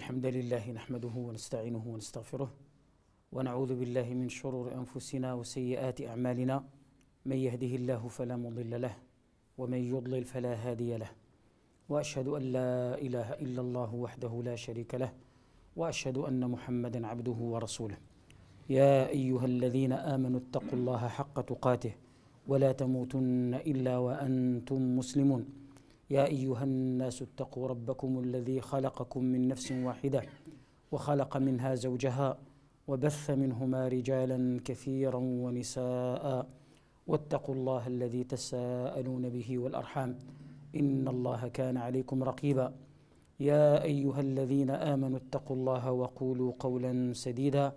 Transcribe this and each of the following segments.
الحمد لله نحمده ونستعينه ونستغفره ونعوذ بالله من شرور أنفسنا وسيئات أعمالنا من يهده الله فلا مضل له ومن يضلل فلا هادي له وأشهد أن لا إله إلا الله وحده لا شريك له وأشهد أن محمدا عبده ورسوله يا أيها الذين آمنوا اتقوا الله حق تقاته ولا تموتن إلا وأنتم مسلمون يا ايها الناس اتقوا ربكم الذي خلقكم من نفس واحده وخلق منها زوجها وبث منهما رجالا كثيرا ونساء واتقوا الله الذي تساءلون به والارحام ان الله كان عليكم رقيبا يا ايها الذين امنوا اتقوا الله وقولوا قولا سديدا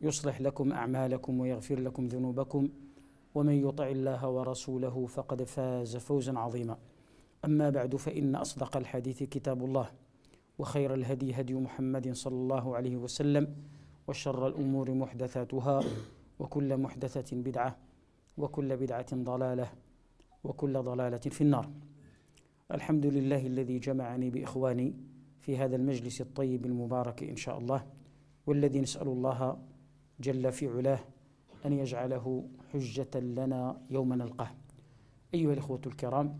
يصلح لكم اعمالكم ويغفر لكم ذنوبكم ومن يطع الله ورسوله فقد فاز فوزا عظيما أما بعد فإن أصدق الحديث كتاب الله وخير الهدي هدي محمد صلى الله عليه وسلم وشر الأمور محدثاتها وكل محدثة بدعة وكل بدعة ضلالة وكل ضلالة في النار الحمد لله الذي جمعني بإخواني في هذا المجلس الطيب المبارك إن شاء الله والذي نسأل الله جل في علاه أن يجعله حجة لنا يوم نلقاه أيها الإخوة الكرام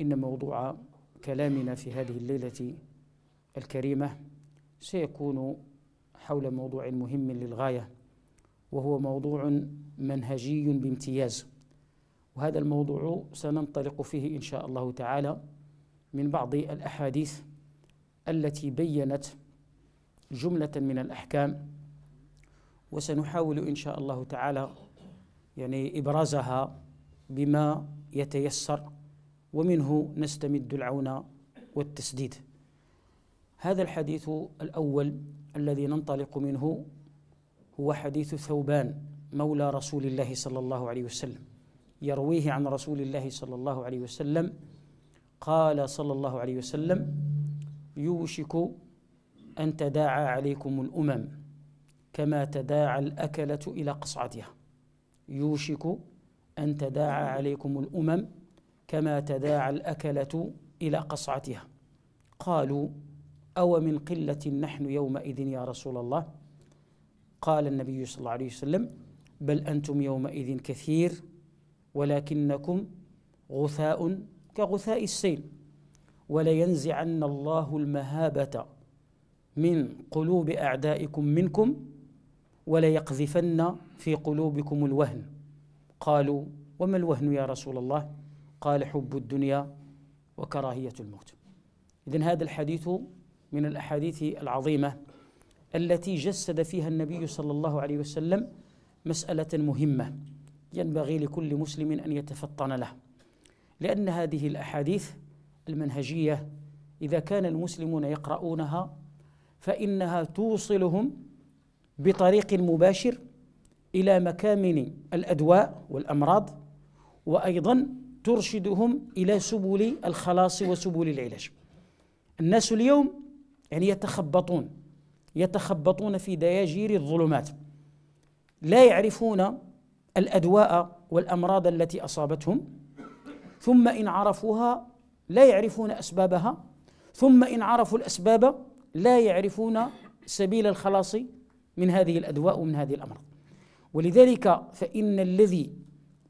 إن موضوع كلامنا في هذه الليلة الكريمة سيكون حول موضوع مهم للغاية وهو موضوع منهجي بامتياز وهذا الموضوع سننطلق فيه إن شاء الله تعالى من بعض الأحاديث التي بينت جملة من الأحكام وسنحاول إن شاء الله تعالى يعني إبرازها بما يتيسر ومنه نستمد العون والتسديد هذا الحديث الأول الذي ننطلق منه هو حديث ثوبان مولى رسول الله صلى الله عليه وسلم يرويه عن رسول الله صلى الله عليه وسلم قال صلى الله عليه وسلم يوشك أن تداعى عليكم الأمم كما تداعى الأكلة إلى قصعتها يوشك أن تداعى عليكم الأمم كما تداعى الأكلة إلى قصعتها قالوا أو من قلة نحن يومئذ يا رسول الله قال النبي صلى الله عليه وسلم بل أنتم يومئذ كثير ولكنكم غثاء كغثاء السيل ولينزعن الله المهابة من قلوب أعدائكم منكم وليقذفن في قلوبكم الوهن قالوا وما الوهن يا رسول الله قال حب الدنيا وكراهية الموت إذن هذا الحديث من الأحاديث العظيمة التي جسد فيها النبي صلى الله عليه وسلم مسألة مهمة ينبغي لكل مسلم أن يتفطن له لأن هذه الأحاديث المنهجية إذا كان المسلمون يقرؤونها فإنها توصلهم بطريق مباشر إلى مكامن الأدواء والأمراض وأيضا ترشدهم الى سبل الخلاص وسبل العلاج. الناس اليوم يعني يتخبطون يتخبطون في دياجير الظلمات لا يعرفون الادواء والامراض التي اصابتهم ثم ان عرفوها لا يعرفون اسبابها ثم ان عرفوا الاسباب لا يعرفون سبيل الخلاص من هذه الادواء ومن هذه الامراض ولذلك فان الذي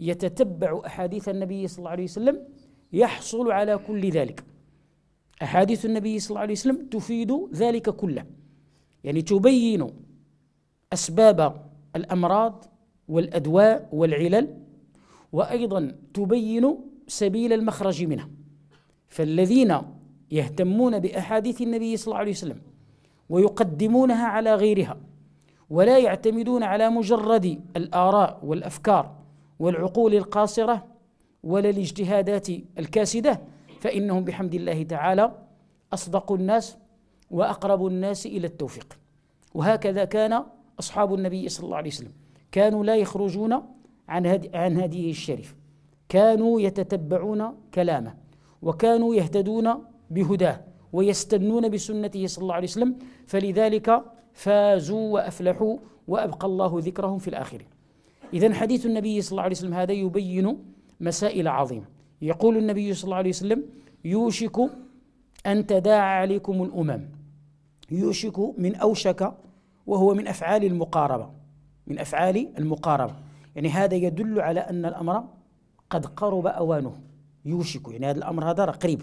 يتتبع أحاديث النبي صلى الله عليه وسلم يحصل على كل ذلك أحاديث النبي صلى الله عليه وسلم تفيد ذلك كله يعني تبين أسباب الأمراض والأدواء والعلل وأيضا تبين سبيل المخرج منها فالذين يهتمون بأحاديث النبي صلى الله عليه وسلم ويقدمونها على غيرها ولا يعتمدون على مجرد الآراء والأفكار والعقول القاصرة ولا الاجتهادات الكاسدة فإنهم بحمد الله تعالى أصدق الناس وأقرب الناس إلى التوفيق وهكذا كان أصحاب النبي صلى الله عليه وسلم كانوا لا يخرجون عن هدي عن هديه الشريف كانوا يتتبعون كلامه وكانوا يهتدون بهداه ويستنون بسنته صلى الله عليه وسلم فلذلك فازوا وافلحوا وابقى الله ذكرهم في الاخره إذا حديث النبي صلى الله عليه وسلم هذا يبين مسائل عظيمة يقول النبي صلى الله عليه وسلم يوشك أن تداعى عليكم الأمم يوشك من أوشك وهو من أفعال المقاربة من أفعال المقاربة يعني هذا يدل على أن الأمر قد قرب أوانه يوشك يعني هذا الأمر هذا قريب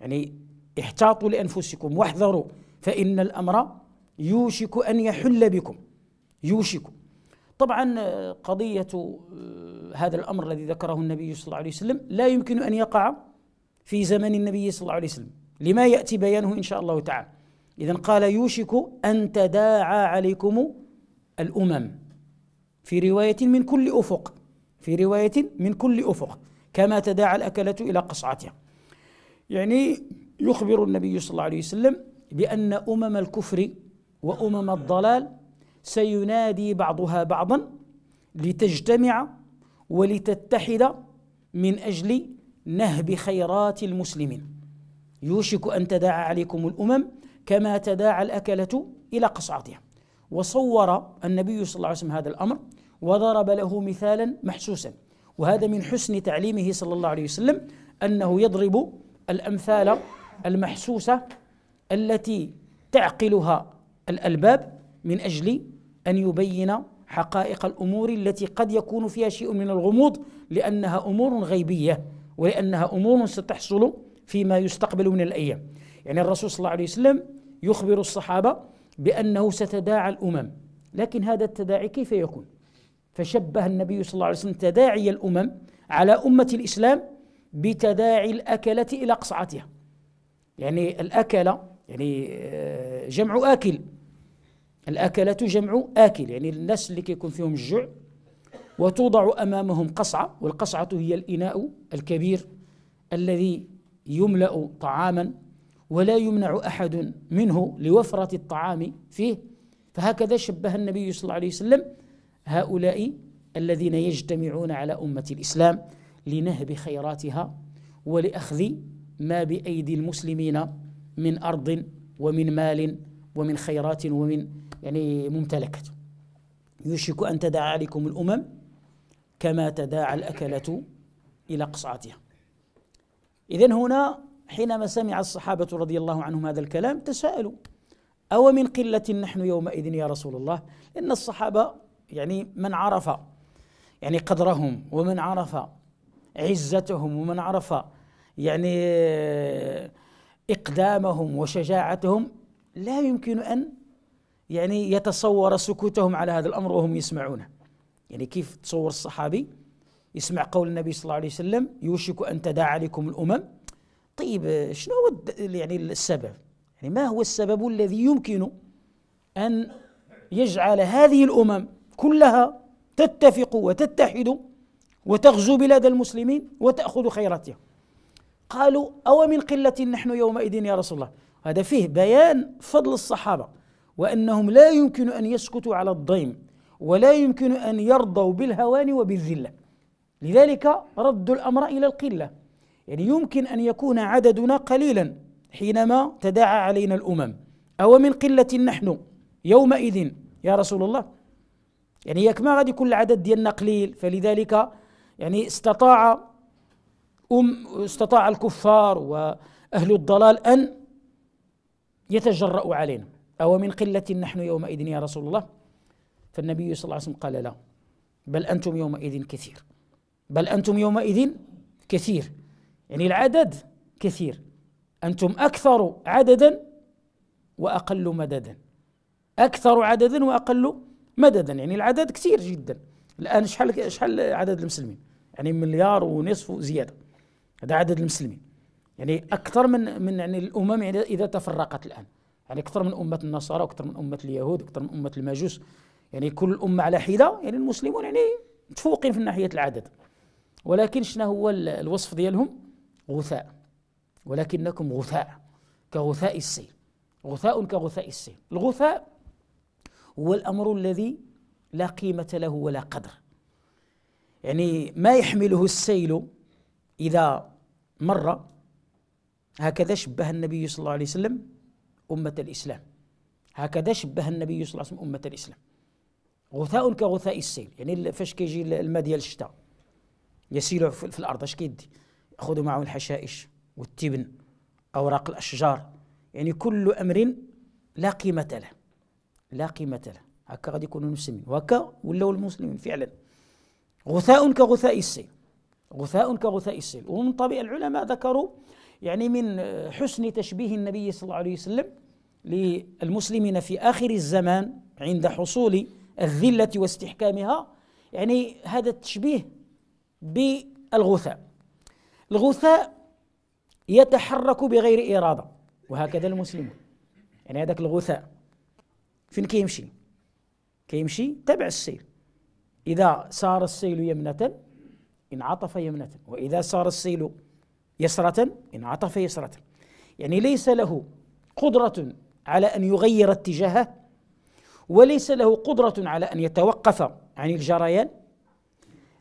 يعني احتاطوا لأنفسكم واحذروا فإن الأمر يوشك أن يحل بكم يوشك طبعا آه، قضية آه، هذا الأمر الذي ذكره النبي صلى الله عليه وسلم لا يمكن أن يقع في زمن النبي صلى الله عليه وسلم لما يأتي بيانه إن شاء الله تعالى إذا قال يوشك أن تداعى عليكم الأمم في رواية من كل أفق في رواية من كل أفق كما تداعى الأكلة إلى قصعتها يعني يخبر النبي صلى الله عليه وسلم بأن أمم الكفر وأمم الضلال سينادي بعضها بعضا لتجتمع ولتتحد من اجل نهب خيرات المسلمين يوشك ان تداعى عليكم الامم كما تداعى الاكله الى قصعتها وصور النبي صلى الله عليه وسلم هذا الامر وضرب له مثالا محسوسا وهذا من حسن تعليمه صلى الله عليه وسلم انه يضرب الامثال المحسوسه التي تعقلها الالباب من اجل ان يبين حقائق الامور التي قد يكون فيها شيء من الغموض لانها امور غيبيه ولانها امور ستحصل فيما يستقبل من الايام. يعني الرسول صلى الله عليه وسلم يخبر الصحابه بانه ستداعى الامم، لكن هذا التداعي كيف يكون؟ فشبه النبي صلى الله عليه وسلم تداعي الامم على امه الاسلام بتداعي الاكله الى قصعتها. يعني الاكله يعني آه، جمع اكل الأكلة جمع آكل يعني الناس اللي كيكون فيهم الجوع وتوضع أمامهم قصعة والقصعة هي الإناء الكبير الذي يملأ طعاما ولا يمنع أحد منه لوفرة الطعام فيه فهكذا شبه النبي صلى الله عليه وسلم هؤلاء الذين يجتمعون على أمة الإسلام لنهب خيراتها ولأخذ ما بأيدي المسلمين من أرض ومن مال ومن خيرات ومن يعني ممتلكته يوشك أن تداعى عليكم الأمم كما تداعى الأكلة إلى قصعتها إذن هنا حينما سمع الصحابة رضي الله عنهم هذا الكلام تساءلوا أو من قلة نحن يومئذ يا رسول الله إن الصحابة يعني من عرف يعني قدرهم ومن عرف عزتهم ومن عرف يعني إقدامهم وشجاعتهم لا يمكن أن يعني يتصور سكوتهم على هذا الامر وهم يسمعونه يعني كيف تصور الصحابي يسمع قول النبي صلى الله عليه وسلم يوشك ان تداعى لكم الامم طيب شنو هو يعني السبب يعني ما هو السبب الذي يمكن ان يجعل هذه الامم كلها تتفق وتتحد وتغزو بلاد المسلمين وتاخذ خيراتها قالوا او من قله نحن يومئذ يا رسول الله هذا فيه بيان فضل الصحابه وانهم لا يمكن ان يسكتوا على الضيم ولا يمكن ان يرضوا بالهوان وبالذله لذلك ردوا الامر الى القله يعني يمكن ان يكون عددنا قليلا حينما تداعى علينا الامم او من قله نحن يومئذ يا رسول الله يعني ياك ما غادي يكون العدد ديالنا قليل فلذلك يعني استطاع أم استطاع الكفار واهل الضلال ان يتجرأوا علينا أو من قلة نحن يومئذ يا رسول الله فالنبي صلى الله عليه وسلم قال لا بل أنتم يومئذ كثير بل أنتم يومئذ كثير يعني العدد كثير أنتم أكثر عددا وأقل مددا أكثر عددا وأقل مددا يعني العدد كثير جدا الآن شحال شحال عدد المسلمين يعني مليار ونصف زيادة هذا عدد المسلمين يعني أكثر من من يعني الأمم إذا تفرقت الآن يعني أكثر من أمة النصارى وأكثر من أمة اليهود وأكثر من أمة المجوس يعني كل أمة على حدة يعني المسلمون يعني متفوقين في ناحية العدد ولكن شنو هو الوصف ديالهم غثاء ولكنكم غثاء كغثاء السيل غثاء كغثاء السيل الغثاء هو الأمر الذي لا قيمة له ولا قدر يعني ما يحمله السيل إذا مر هكذا شبه النبي صلى الله عليه وسلم أمة الإسلام هكذا شبه النبي صلى الله عليه وسلم أمة الإسلام غثاء كغثاء السيل يعني فاش كيجي الماء ديال الشتاء يسيل في الأرض اش كيدي يأخذ معه الحشائش والتبن أوراق الأشجار يعني كل أمر لا قيمة له لا قيمة له هكا غادي يكونوا المسلمين وهكا ولاو المسلمين فعلا غثاء كغثاء السيل غثاء كغثاء السيل ومن طبيعة العلماء ذكروا يعني من حسن تشبيه النبي صلى الله عليه وسلم للمسلمين في آخر الزمان عند حصول الذلة واستحكامها يعني هذا التشبيه بالغثاء الغثاء يتحرك بغير إرادة وهكذا المسلمون يعني هذاك الغثاء فين كيمشي كيمشي تبع السيل إذا صار السيل يمنة انعطف يمنة وإذا صار السيل يسرة إن عطف يسرة يعني ليس له قدرة على أن يغير اتجاهه وليس له قدرة على أن يتوقف عن الجريان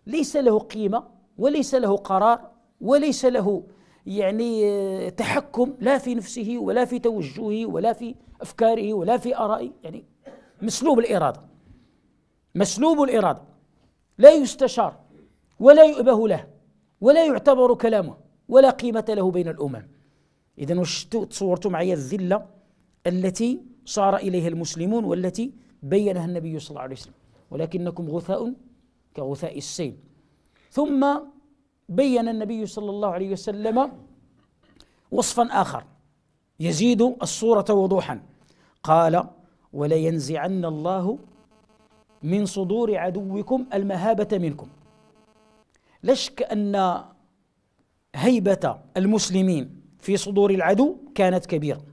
ليس له قيمة وليس له قرار وليس له يعني آه، تحكم لا في نفسه ولا في توجهه ولا في أفكاره ولا في آرائه يعني مسلوب الإرادة مسلوب الإرادة لا يستشار ولا يؤبه له ولا يعتبر كلامه ولا قيمة له بين الأمم إذا وش تصورتوا معي الذلة التي صار إليها المسلمون والتي بينها النبي صلى الله عليه وسلم ولكنكم غثاء كغثاء السيل ثم بين النبي صلى الله عليه وسلم وصفا آخر يزيد الصورة وضوحا قال ولينزعن الله من صدور عدوكم المهابة منكم لا شك أن هيبة المسلمين في صدور العدو كانت كبيرة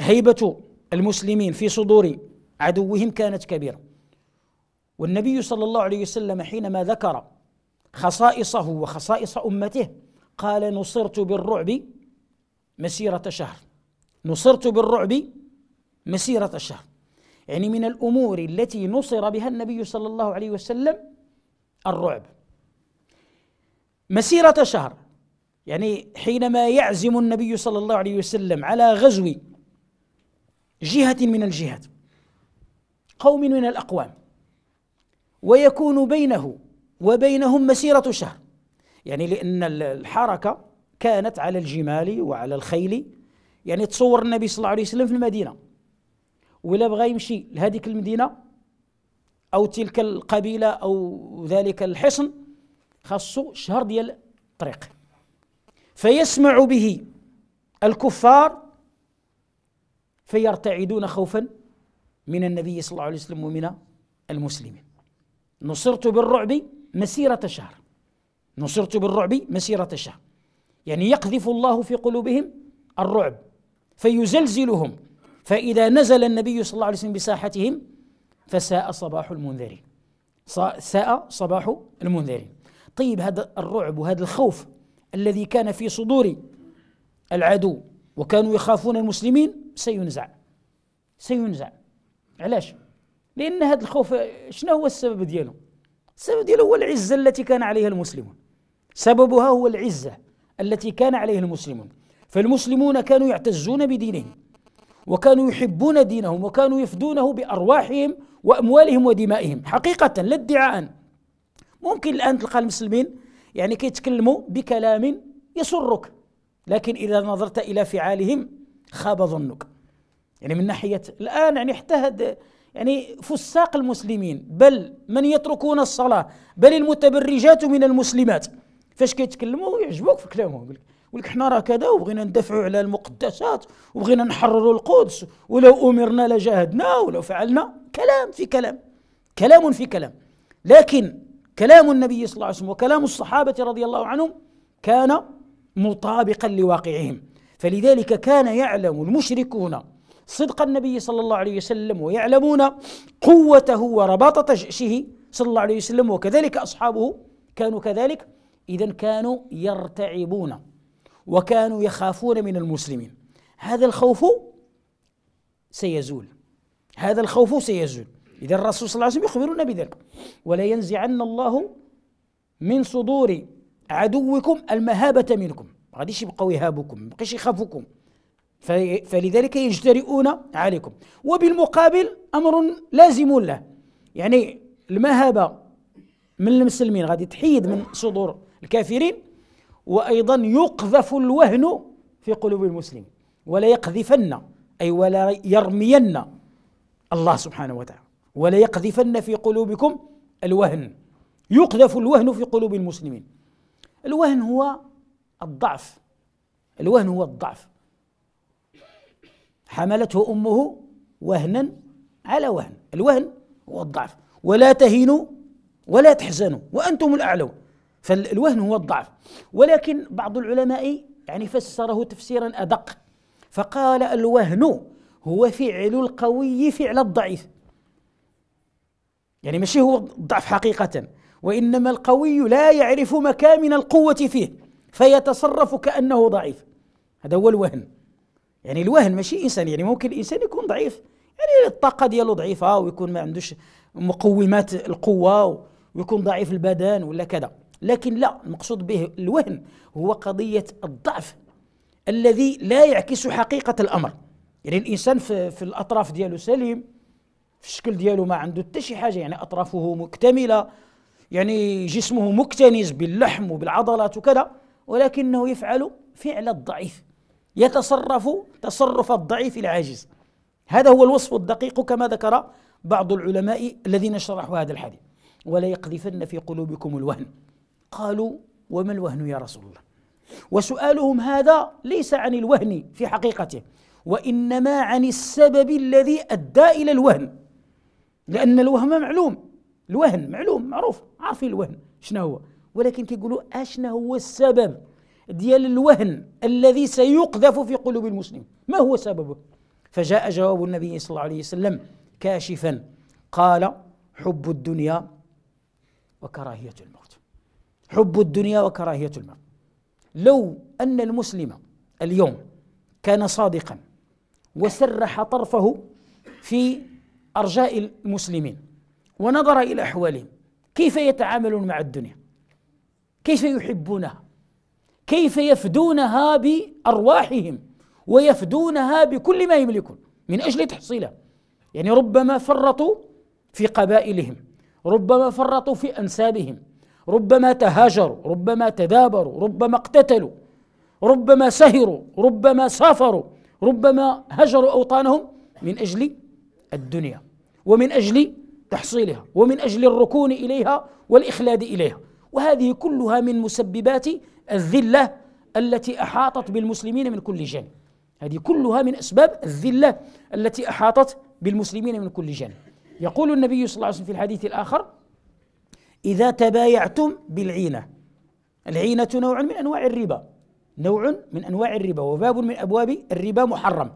هيبة المسلمين في صدور عدوهم كانت كبيرة والنبي صلى الله عليه وسلم حينما ذكر خصائصه وخصائص أمته قال نصرت بالرعب مسيرة شهر نصرت بالرعب مسيرة شهر يعني من الأمور التي نصر بها النبي صلى الله عليه وسلم الرعب مسيرة شهر يعني حينما يعزم النبي صلى الله عليه وسلم على غزو جهة من الجهات قوم من الأقوام ويكون بينه وبينهم مسيرة شهر يعني لأن الحركة كانت على الجمال وعلى الخيل يعني تصور النبي صلى الله عليه وسلم في المدينة ولا بغى يمشي لهذيك المدينة أو تلك القبيلة أو ذلك الحصن خاصو شهر ديال الطريق فيسمع به الكفار فيرتعدون خوفا من النبي صلى الله عليه وسلم ومن المسلمين نصرت بالرعب مسيرة شهر نصرت بالرعب مسيرة شهر يعني يقذف الله في قلوبهم الرعب فيزلزلهم فإذا نزل النبي صلى الله عليه وسلم بساحتهم فساء صباح المنذرين ساء صباح المنذرين طيب هذا الرعب وهذا الخوف الذي كان في صدور العدو وكانوا يخافون المسلمين سينزع سينزع علاش لان هذا الخوف شنو هو السبب ديالو السبب ديالو هو العزه التي كان عليها المسلمون سببها هو العزه التي كان عليها المسلمون فالمسلمون كانوا يعتزون بدينهم وكانوا يحبون دينهم وكانوا يفدونه بارواحهم واموالهم ودمائهم حقيقه لا ادعاء ممكن الآن تلقى المسلمين يعني كيتكلموا بكلام يسرك لكن إذا نظرت إلى فعالهم خاب ظنك يعني من ناحية الآن يعني حتى هاد يعني فساق المسلمين بل من يتركون الصلاة بل المتبرجات من المسلمات فاش كيتكلموا يعجبوك في كلامهم يقول لك حنا راه كذا وبغينا ندافعوا على المقدسات وبغينا نحرروا القدس ولو امرنا لجاهدنا ولو فعلنا كلام في كلام كلام في كلام لكن كلام النبي صلى الله عليه وسلم وكلام الصحابه رضي الله عنهم كان مطابقا لواقعهم فلذلك كان يعلم المشركون صدق النبي صلى الله عليه وسلم ويعلمون قوته ورباطة جأشه صلى الله عليه وسلم وكذلك أصحابه كانوا كذلك إذا كانوا يرتعبون وكانوا يخافون من المسلمين هذا الخوف سيزول هذا الخوف سيزول إذا الرسول صلى الله عليه وسلم يخبرنا بذلك ولا ينزعن الله من صدور عدوكم المهابة منكم ما غاديش يبقاو يهابكم ما بقاش يخافوكم فلذلك يجترئون عليكم وبالمقابل أمر لازم له يعني المهابة من المسلمين غادي تحيد من صدور الكافرين وأيضا يقذف الوهن في قلوب المسلمين ولا يقذفن أي ولا يرمين الله سبحانه وتعالى وليقذفن في قلوبكم الوهن يقذف الوهن في قلوب المسلمين الوهن هو الضعف الوهن هو الضعف حملته امه وهنا على وهن الوهن هو الضعف ولا تهينوا ولا تحزنوا وانتم الاعلون فالوهن هو الضعف ولكن بعض العلماء يعني فسره تفسيرا ادق فقال الوهن هو فعل القوي فعل الضعيف يعني ماشي هو الضعف حقيقة وإنما القوي لا يعرف مكامن القوة فيه فيتصرف كأنه ضعيف هذا هو الوهن يعني الوهن ماشي إنسان يعني ممكن الإنسان يكون ضعيف يعني الطاقة ديالو ضعيفة ويكون ما عندوش مقومات القوة ويكون ضعيف البدن ولا كذا لكن لا المقصود به الوهن هو قضية الضعف الذي لا يعكس حقيقة الأمر يعني الإنسان في, في الأطراف ديالو سليم في الشكل ديالو ما عنده حتى شي حاجه يعني اطرافه مكتمله يعني جسمه مكتنز باللحم وبالعضلات وكذا ولكنه يفعل فعل الضعيف يتصرف تصرف الضعيف العاجز هذا هو الوصف الدقيق كما ذكر بعض العلماء الذين شرحوا هذا الحديث ولا يقذفن في قلوبكم الوهن قالوا وما الوهن يا رسول الله وسؤالهم هذا ليس عن الوهن في حقيقته وانما عن السبب الذي ادى الى الوهن لأن الوهم معلوم الوهن معلوم معروف عارفين الوهن شنو هو ولكن كيقولوا اشنا هو السبب ديال الوهن الذي سيقذف في قلوب المسلم ما هو سببه فجاء جواب النبي صلى الله عليه وسلم كاشفا قال حب الدنيا وكراهية الموت حب الدنيا وكراهية الموت لو أن المسلم اليوم كان صادقا وسرح طرفه في أرجاء المسلمين ونظر إلى أحوالهم كيف يتعاملون مع الدنيا كيف يحبونها كيف يفدونها بأرواحهم ويفدونها بكل ما يملكون من أجل تحصيلها يعني ربما فرطوا في قبائلهم ربما فرطوا في أنسابهم ربما تهاجروا ربما تدابروا ربما اقتتلوا ربما سهروا ربما سافروا ربما هجروا أوطانهم من أجل الدنيا ومن اجل تحصيلها ومن اجل الركون اليها والاخلاد اليها وهذه كلها من مسببات الذله التي احاطت بالمسلمين من كل جانب هذه كلها من اسباب الذله التي احاطت بالمسلمين من كل جانب يقول النبي صلى الله عليه وسلم في الحديث الاخر اذا تبايعتم بالعينه العينه نوع من انواع الربا نوع من انواع الربا وباب من ابواب الربا محرم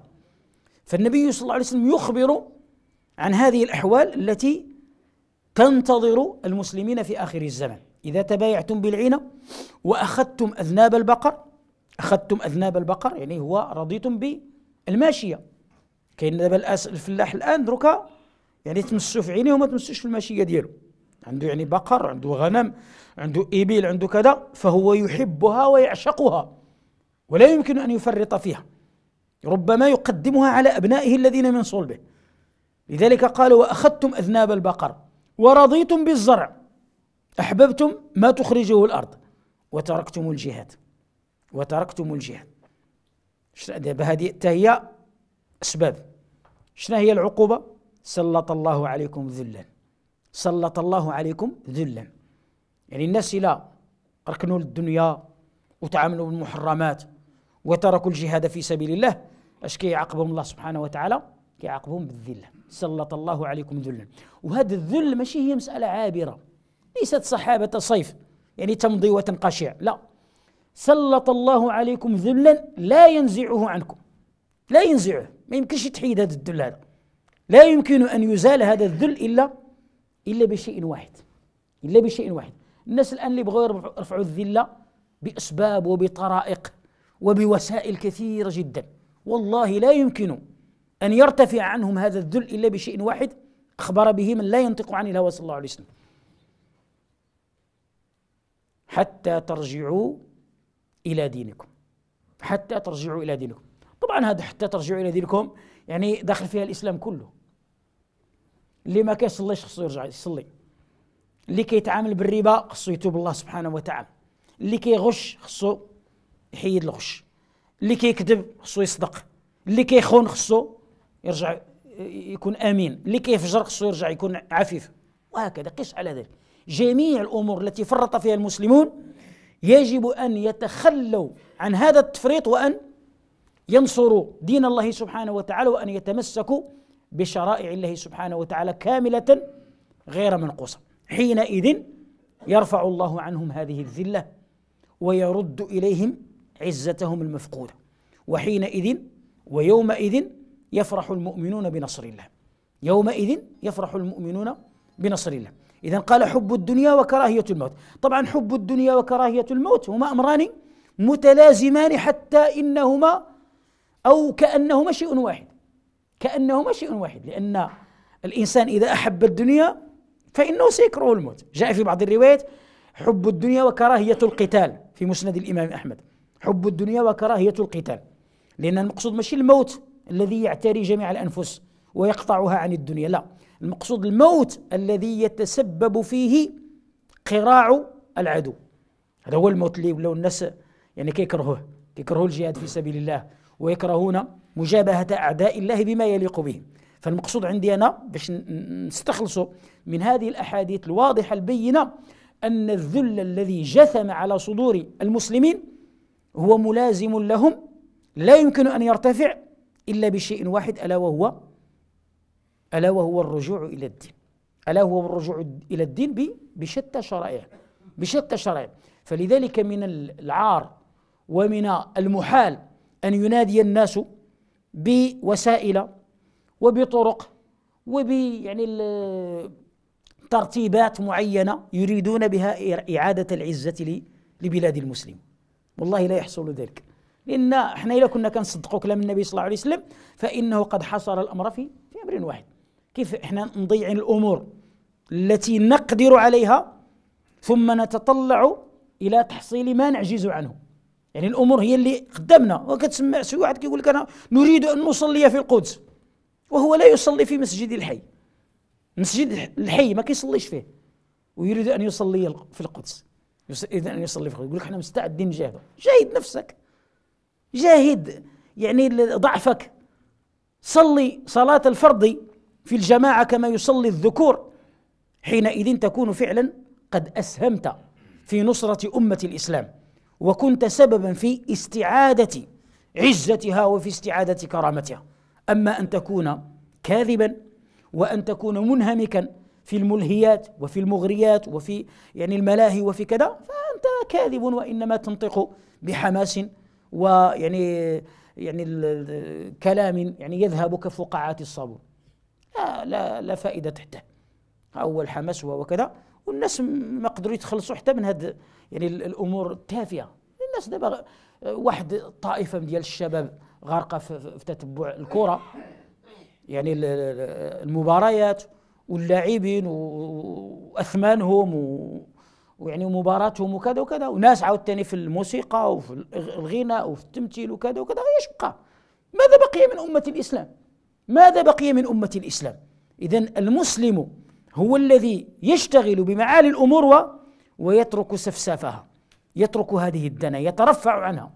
فالنبي صلى الله عليه وسلم يخبر عن هذه الأحوال التي تنتظر المسلمين في آخر الزمن إذا تبايعتم بالعينة وأخذتم أذناب البقر أخذتم أذناب البقر يعني هو رضيتم بالماشية كاين دابا الفلاح الآن دركا يعني تمسوا في عينيه وما تمسوش في الماشية ديالو عنده يعني بقر عنده غنم عنده إبل عنده كذا فهو يحبها ويعشقها ولا يمكن أن يفرط فيها ربما يقدمها على أبنائه الذين من صلبه لذلك قال واخذتم اذناب البقر ورضيتم بالزرع احببتم ما تخرجه الارض وتركتم الجهاد وتركتم الجهاد هذه هي اسباب شنو هي العقوبه سلط الله عليكم ذلا سلط الله عليكم ذلا يعني الناس لا ركنوا للدنيا وتعاملوا بالمحرمات وتركوا الجهاد في سبيل الله اش كيعاقبهم الله سبحانه وتعالى كيعاقبهم بالذلة سلط الله عليكم ذلا وهذا الذل ماشي هي مسألة عابرة ليست صحابة صيف يعني تمضي وتنقشع لا سلط الله عليكم ذلا لا ينزعه عنكم لا ينزعه ما يمكنش تحيد هذا الذل هذا لا يمكن أن يزال هذا الذل إلا إلا بشيء واحد إلا بشيء واحد الناس الآن اللي بغوا يرفعوا الذلة بأسباب وبطرائق وبوسائل كثيرة جدا والله لا يمكن أن يرتفع عنهم هذا الذل إلا بشيء واحد أخبر به من لا ينطق عن الهوى صلى الله عليه وسلم حتى ترجعوا إلى دينكم حتى ترجعوا إلى دينكم طبعا هذا حتى ترجعوا إلى دينكم يعني داخل فيها الإسلام كله اللي ما كيصليش خصو يرجع يصلي اللي كيتعامل بالربا خصو يتوب الله سبحانه وتعالى اللي كيغش خصو يحيد الغش اللي كيكذب خصو يصدق اللي كيخون خصو يرجع يكون امين اللي كيفجر خصو يرجع يكون عفيف وهكذا قس على ذلك جميع الامور التي فرط فيها المسلمون يجب ان يتخلوا عن هذا التفريط وان ينصروا دين الله سبحانه وتعالى وان يتمسكوا بشرائع الله سبحانه وتعالى كامله غير منقوصه حينئذ يرفع الله عنهم هذه الذله ويرد اليهم عزتهم المفقوده وحينئذ ويومئذ يفرح المؤمنون بنصر الله يومئذ يفرح المؤمنون بنصر الله إذا قال حب الدنيا وكراهية الموت طبعا حب الدنيا وكراهية الموت هما أمران متلازمان حتى إنهما أو كأنهما شيء واحد كأنهما شيء واحد لأن الإنسان إذا أحب الدنيا فإنه سيكره الموت جاء في بعض الروايات حب الدنيا وكراهية القتال في مسند الإمام أحمد حب الدنيا وكراهية القتال لأن المقصود ماشي الموت الذي يعتري جميع الانفس ويقطعها عن الدنيا لا المقصود الموت الذي يتسبب فيه قراع العدو هذا هو الموت اللي ولاو الناس يعني كيكرهوه كيكرهوا الجهاد في سبيل الله ويكرهون مجابهة أعداء الله بما يليق بهم فالمقصود عندي أنا باش نستخلصوا من هذه الأحاديث الواضحة البينة أن الذل الذي جثم على صدور المسلمين هو ملازم لهم لا يمكن أن يرتفع إلا بشيء واحد ألا وهو ألا وهو الرجوع إلى الدين ألا هو الرجوع إلى الدين بشتى شرائعه بشتى شرائعه فلذلك من العار ومن المحال أن ينادي الناس بوسائل وبطرق وب يعني ترتيبات معينة يريدون بها إعادة العزة لبلاد المسلم والله لا يحصل ذلك لان احنا الا كنا كنصدقوا كلام النبي صلى الله عليه وسلم فانه قد حصر الامر في في امر واحد كيف احنا نضيع الامور التي نقدر عليها ثم نتطلع الى تحصيل ما نعجز عنه يعني الامور هي اللي قدامنا وكتسمع شي واحد كيقول لك انا نريد ان نصلي في القدس وهو لا يصلي في مسجد الحي مسجد الحي ما كيصليش فيه ويريد ان يصلي في القدس يريد ان يصلي في القدس يقول لك احنا مستعدين نجاهدوا جاهد نفسك جاهد يعني ضعفك صلي صلاة الفرض في الجماعة كما يصلي الذكور حينئذ تكون فعلا قد أسهمت في نصرة أمة الإسلام وكنت سببا في استعادة عزتها وفي استعادة كرامتها أما أن تكون كاذبا وأن تكون منهمكا في الملهيات وفي المغريات وفي يعني الملاهي وفي كذا فأنت كاذب وإنما تنطق بحماس ويعني يعني كلام يعني يذهب كفقاعات الصابون لا لا لا فائده تحته اول حمس وكذا والناس ما قدروا يتخلصوا حتى من هاد يعني الامور التافهه الناس دابا واحد طائفه ديال الشباب غارقه في تتبع الكره يعني المباريات واللاعبين واثمانهم ويعني مباراتهم وكذا وكذا وناس عاوتاني في الموسيقى وفي الغناء وفي التمثيل وكذا وكذا ايش بقى؟ ماذا بقي من امه الاسلام؟ ماذا بقي من امه الاسلام؟ اذا المسلم هو الذي يشتغل بمعالي الامور ويترك سفسافها يترك هذه الدنا يترفع عنها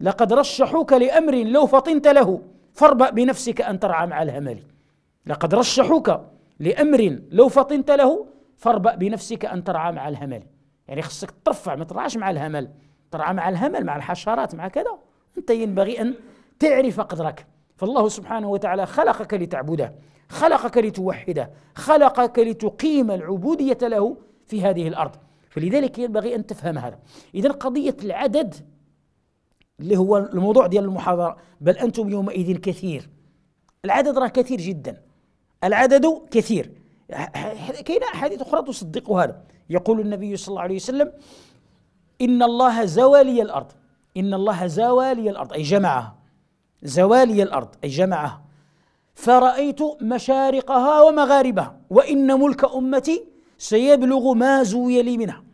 لقد رشحوك لامر لو فطنت له فاربأ بنفسك ان ترعى مع الهمل لقد رشحوك لامر لو فطنت له فاربأ بنفسك أن ترعى مع الهمل يعني خصك ترفع ما ترعاش مع الهمل ترعى مع الهمل مع الحشرات مع كذا أنت ينبغي أن تعرف قدرك فالله سبحانه وتعالى خلقك لتعبده خلقك لتوحده خلقك لتقيم العبودية له في هذه الأرض فلذلك ينبغي أن تفهم هذا إذا قضية العدد اللي هو الموضوع ديال المحاضرة بل أنتم يومئذ كثير العدد راه كثير جدا العدد كثير كاين احاديث اخرى تصدق هذا يقول النبي صلى الله عليه وسلم ان الله زوالي الارض ان الله زوالي الارض اي جمعها زوالي الارض اي جمعها فرأيت مشارقها ومغاربها وإن ملك أمتي سيبلغ ما زوي لي منها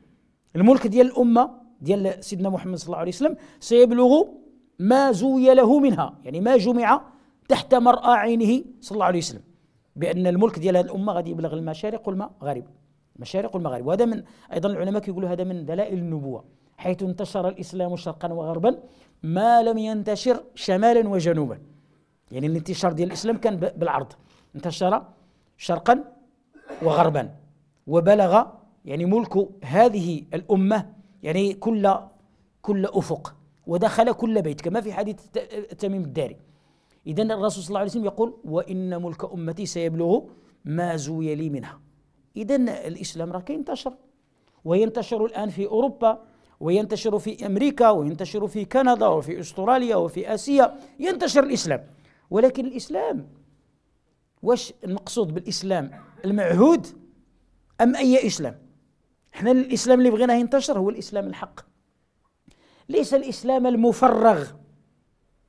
الملك ديال الأمة ديال سيدنا محمد صلى الله عليه وسلم سيبلغ ما زوي له منها يعني ما جمع تحت مرأى عينه صلى الله عليه وسلم بان الملك ديال هذه الامه غادي يبلغ المشارق والمغارب المشارق والمغارب وهذا من ايضا العلماء كيقولوا هذا من دلائل النبوه حيث انتشر الاسلام شرقا وغربا ما لم ينتشر شمالا وجنوبا يعني الانتشار ديال الاسلام كان بالعرض انتشر شرقا وغربا وبلغ يعني ملك هذه الامه يعني كل كل افق ودخل كل بيت كما في حديث تميم الداري إذا الرسول صلى الله عليه وسلم يقول وإن ملك أمتي سيبلغ ما زوي لي منها إذا الإسلام راه كينتشر وينتشر الآن في أوروبا وينتشر في أمريكا وينتشر في كندا وفي أستراليا وفي آسيا ينتشر الإسلام ولكن الإسلام واش المقصود بالإسلام المعهود أم أي إسلام احنا الإسلام اللي بغيناه ينتشر هو الإسلام الحق ليس الإسلام المفرغ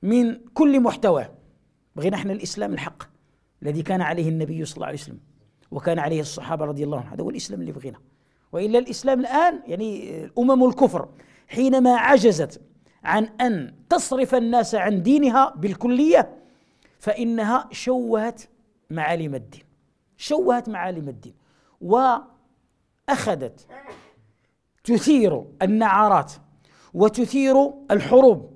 من كل محتواه بغينا احنا الاسلام الحق الذي كان عليه النبي صلى الله عليه وسلم وكان عليه الصحابه رضي الله عنهم هذا هو الاسلام اللي بغينا والا الاسلام الان يعني امم الكفر حينما عجزت عن ان تصرف الناس عن دينها بالكليه فانها شوهت معالم الدين شوهت معالم الدين واخذت تثير النعارات وتثير الحروب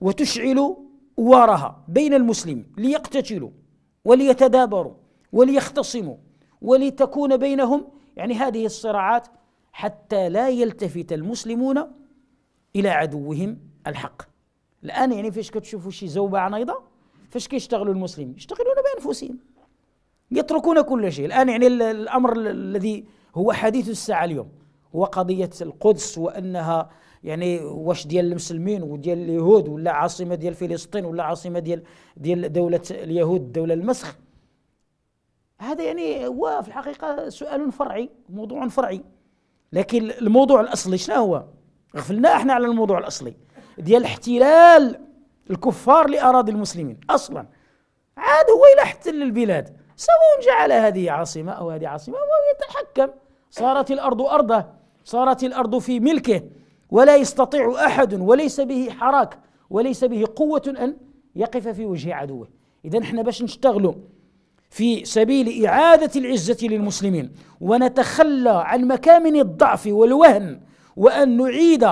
وتشعل وارها بين المسلم ليقتتلوا وليتدابروا وليختصموا ولتكون بينهم يعني هذه الصراعات حتى لا يلتفت المسلمون الى عدوهم الحق الان يعني فاش كتشوفوا شي زوبعه نايضه فاش كيشتغلوا المسلمين يشتغلون بانفسهم يتركون كل شيء الان يعني الامر الذي هو حديث الساعه اليوم هو قضيه القدس وانها يعني واش ديال المسلمين وديال اليهود ولا عاصمه ديال فلسطين ولا عاصمه ديال ديال دوله اليهود دوله المسخ هذا يعني هو في الحقيقه سؤال فرعي موضوع فرعي لكن الموضوع الاصلي شنو هو غفلنا احنا على الموضوع الاصلي ديال احتلال الكفار لاراضي المسلمين اصلا عاد هو الى احتل البلاد سواء جعل هذه عاصمه او هذه عاصمه هو يتحكم صارت الارض ارضه صارت الارض في ملكه ولا يستطيع احد وليس به حراك وليس به قوه ان يقف في وجه عدوه اذا احنا باش نشتغلوا في سبيل اعاده العزه للمسلمين ونتخلى عن مكامن الضعف والوهن وان نعيد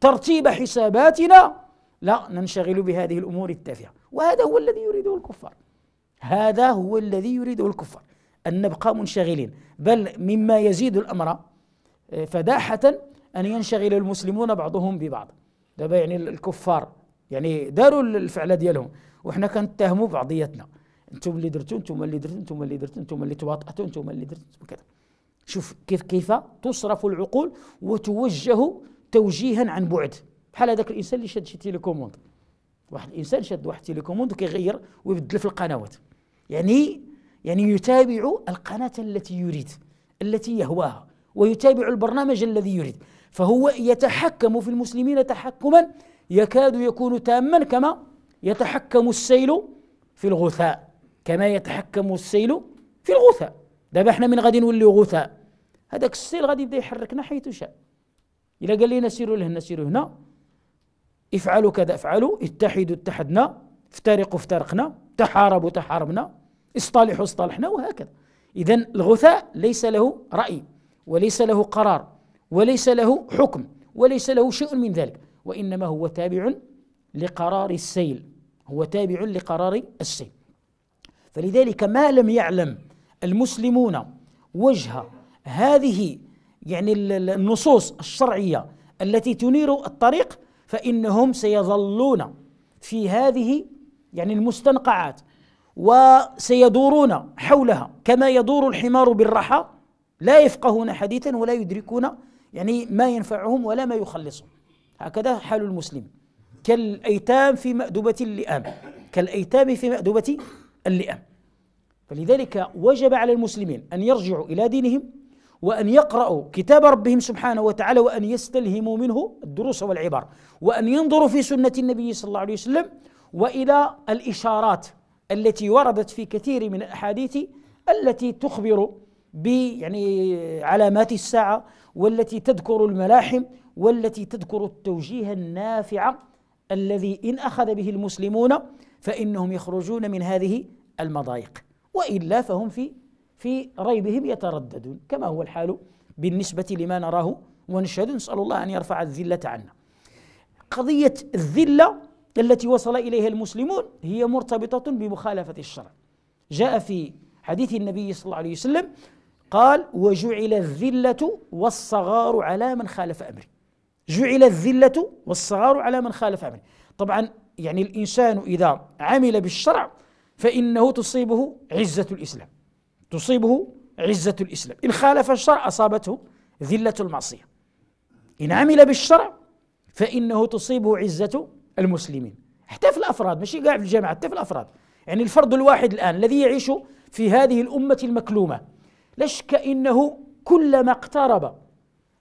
ترتيب حساباتنا لا ننشغل بهذه الامور التافهه وهذا هو الذي يريده الكفار هذا هو الذي يريده الكفار ان نبقى منشغلين بل مما يزيد الامر آه، فداحه أن ينشغل المسلمون بعضهم ببعض دابا يعني الكفار يعني داروا الفعلة ديالهم وحنا كنتهموا بعضياتنا انتم اللي درتوا انتم اللي درتوا انتم اللي درتوا انتم اللي تواطأتوا انتم اللي درتوا كذا شوف كيف كيف تصرف العقول وتوجه توجيها عن بعد بحال هذاك الانسان اللي شاد شي تيليكوموند واحد الانسان شاد واحد تيليكوموند وكيغير ويبدل في القنوات يعني يعني يتابع القناه التي يريد التي يهواها ويتابع البرنامج الذي يريد فهو يتحكم في المسلمين تحكما يكاد يكون تاما كما يتحكم السيل في الغثاء كما يتحكم السيل في الغثاء دابا احنا من غادي نوليو غثاء هذاك السيل غادي يبدا يحركنا حيث شاء الا قال لنا سيروا لهنا سيروا هنا افعلوا كذا افعلوا اتحدوا اتحدنا افترقوا افترقنا تحاربوا تحاربنا اصطلحوا اصطلحنا وهكذا اذا الغثاء ليس له راي وليس له قرار وليس له حكم وليس له شيء من ذلك وإنما هو تابع لقرار السيل هو تابع لقرار السيل فلذلك ما لم يعلم المسلمون وجه هذه يعني النصوص الشرعيه التي تنير الطريق فانهم سيظلون في هذه يعني المستنقعات وسيدورون حولها كما يدور الحمار بالرحى لا يفقهون حديثا ولا يدركون يعني ما ينفعهم ولا ما يخلصهم هكذا حال المسلم كالأيتام في مأدبة اللئام كالأيتام في مأدبة اللئام فلذلك وجب على المسلمين أن يرجعوا إلى دينهم وأن يقرأوا كتاب ربهم سبحانه وتعالى وأن يستلهموا منه الدروس والعبر وأن ينظروا في سنة النبي صلى الله عليه وسلم وإلى الإشارات التي وردت في كثير من الأحاديث التي تخبر ب يعني علامات الساعة والتي تذكر الملاحم والتي تذكر التوجيه النافع الذي ان اخذ به المسلمون فانهم يخرجون من هذه المضايق والا فهم في في ريبهم يترددون كما هو الحال بالنسبه لما نراه ونشهد نسال الله ان يرفع الذله عنا قضيه الذله التي وصل اليها المسلمون هي مرتبطه بمخالفه الشرع جاء في حديث النبي صلى الله عليه وسلم قال وجعل الذلة والصغار على من خالف أمري جعل الذلة والصغار على من خالف أمري طبعا يعني الإنسان إذا عمل بالشرع فإنه تصيبه عزة الإسلام تصيبه عزة الإسلام إن خالف الشرع أصابته ذلة المعصية إن عمل بالشرع فإنه تصيبه عزة المسلمين حتى في الأفراد ماشي قاعد في الجامعة حتى في الأفراد يعني الفرد الواحد الآن الذي يعيش في هذه الأمة المكلومة لا شك انه كلما اقترب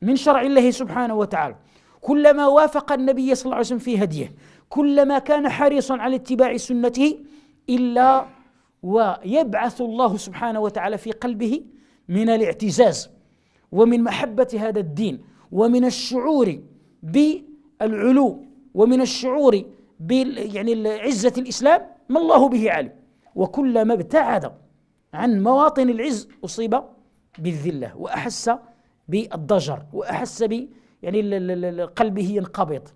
من شرع الله سبحانه وتعالى كلما وافق النبي صلى الله عليه وسلم في هديه كلما كان حريصا على اتباع سنته الا ويبعث الله سبحانه وتعالى في قلبه من الاعتزاز ومن محبه هذا الدين ومن الشعور بالعلو ومن الشعور بال يعني عزه الاسلام ما الله به عالم وكلما ابتعد عن مواطن العز أصيب بالذلة وأحس بالضجر وأحس ب يعني قلبه ينقبض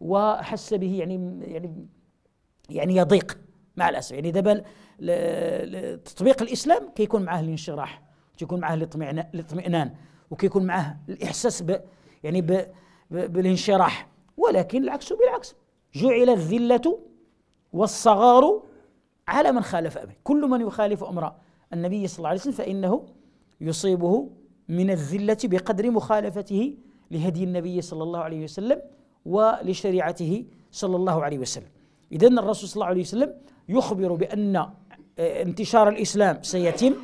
وأحس به يعني يعني يعني يضيق مع الأسف يعني دابا تطبيق الإسلام كيكون معاه الانشراح كيكون معاه الاطمئنان وكيكون معاه الإحساس ب يعني ب بالانشراح ولكن العكس بالعكس جعل الذلة والصغار على من خالف أمره كل من يخالف أمر النبي صلى الله عليه وسلم فإنه يصيبه من الذلة بقدر مخالفته لهدي النبي صلى الله عليه وسلم ولشريعته صلى الله عليه وسلم إذا الرسول صلى الله عليه وسلم يخبر بأن آه، انتشار الإسلام سيتم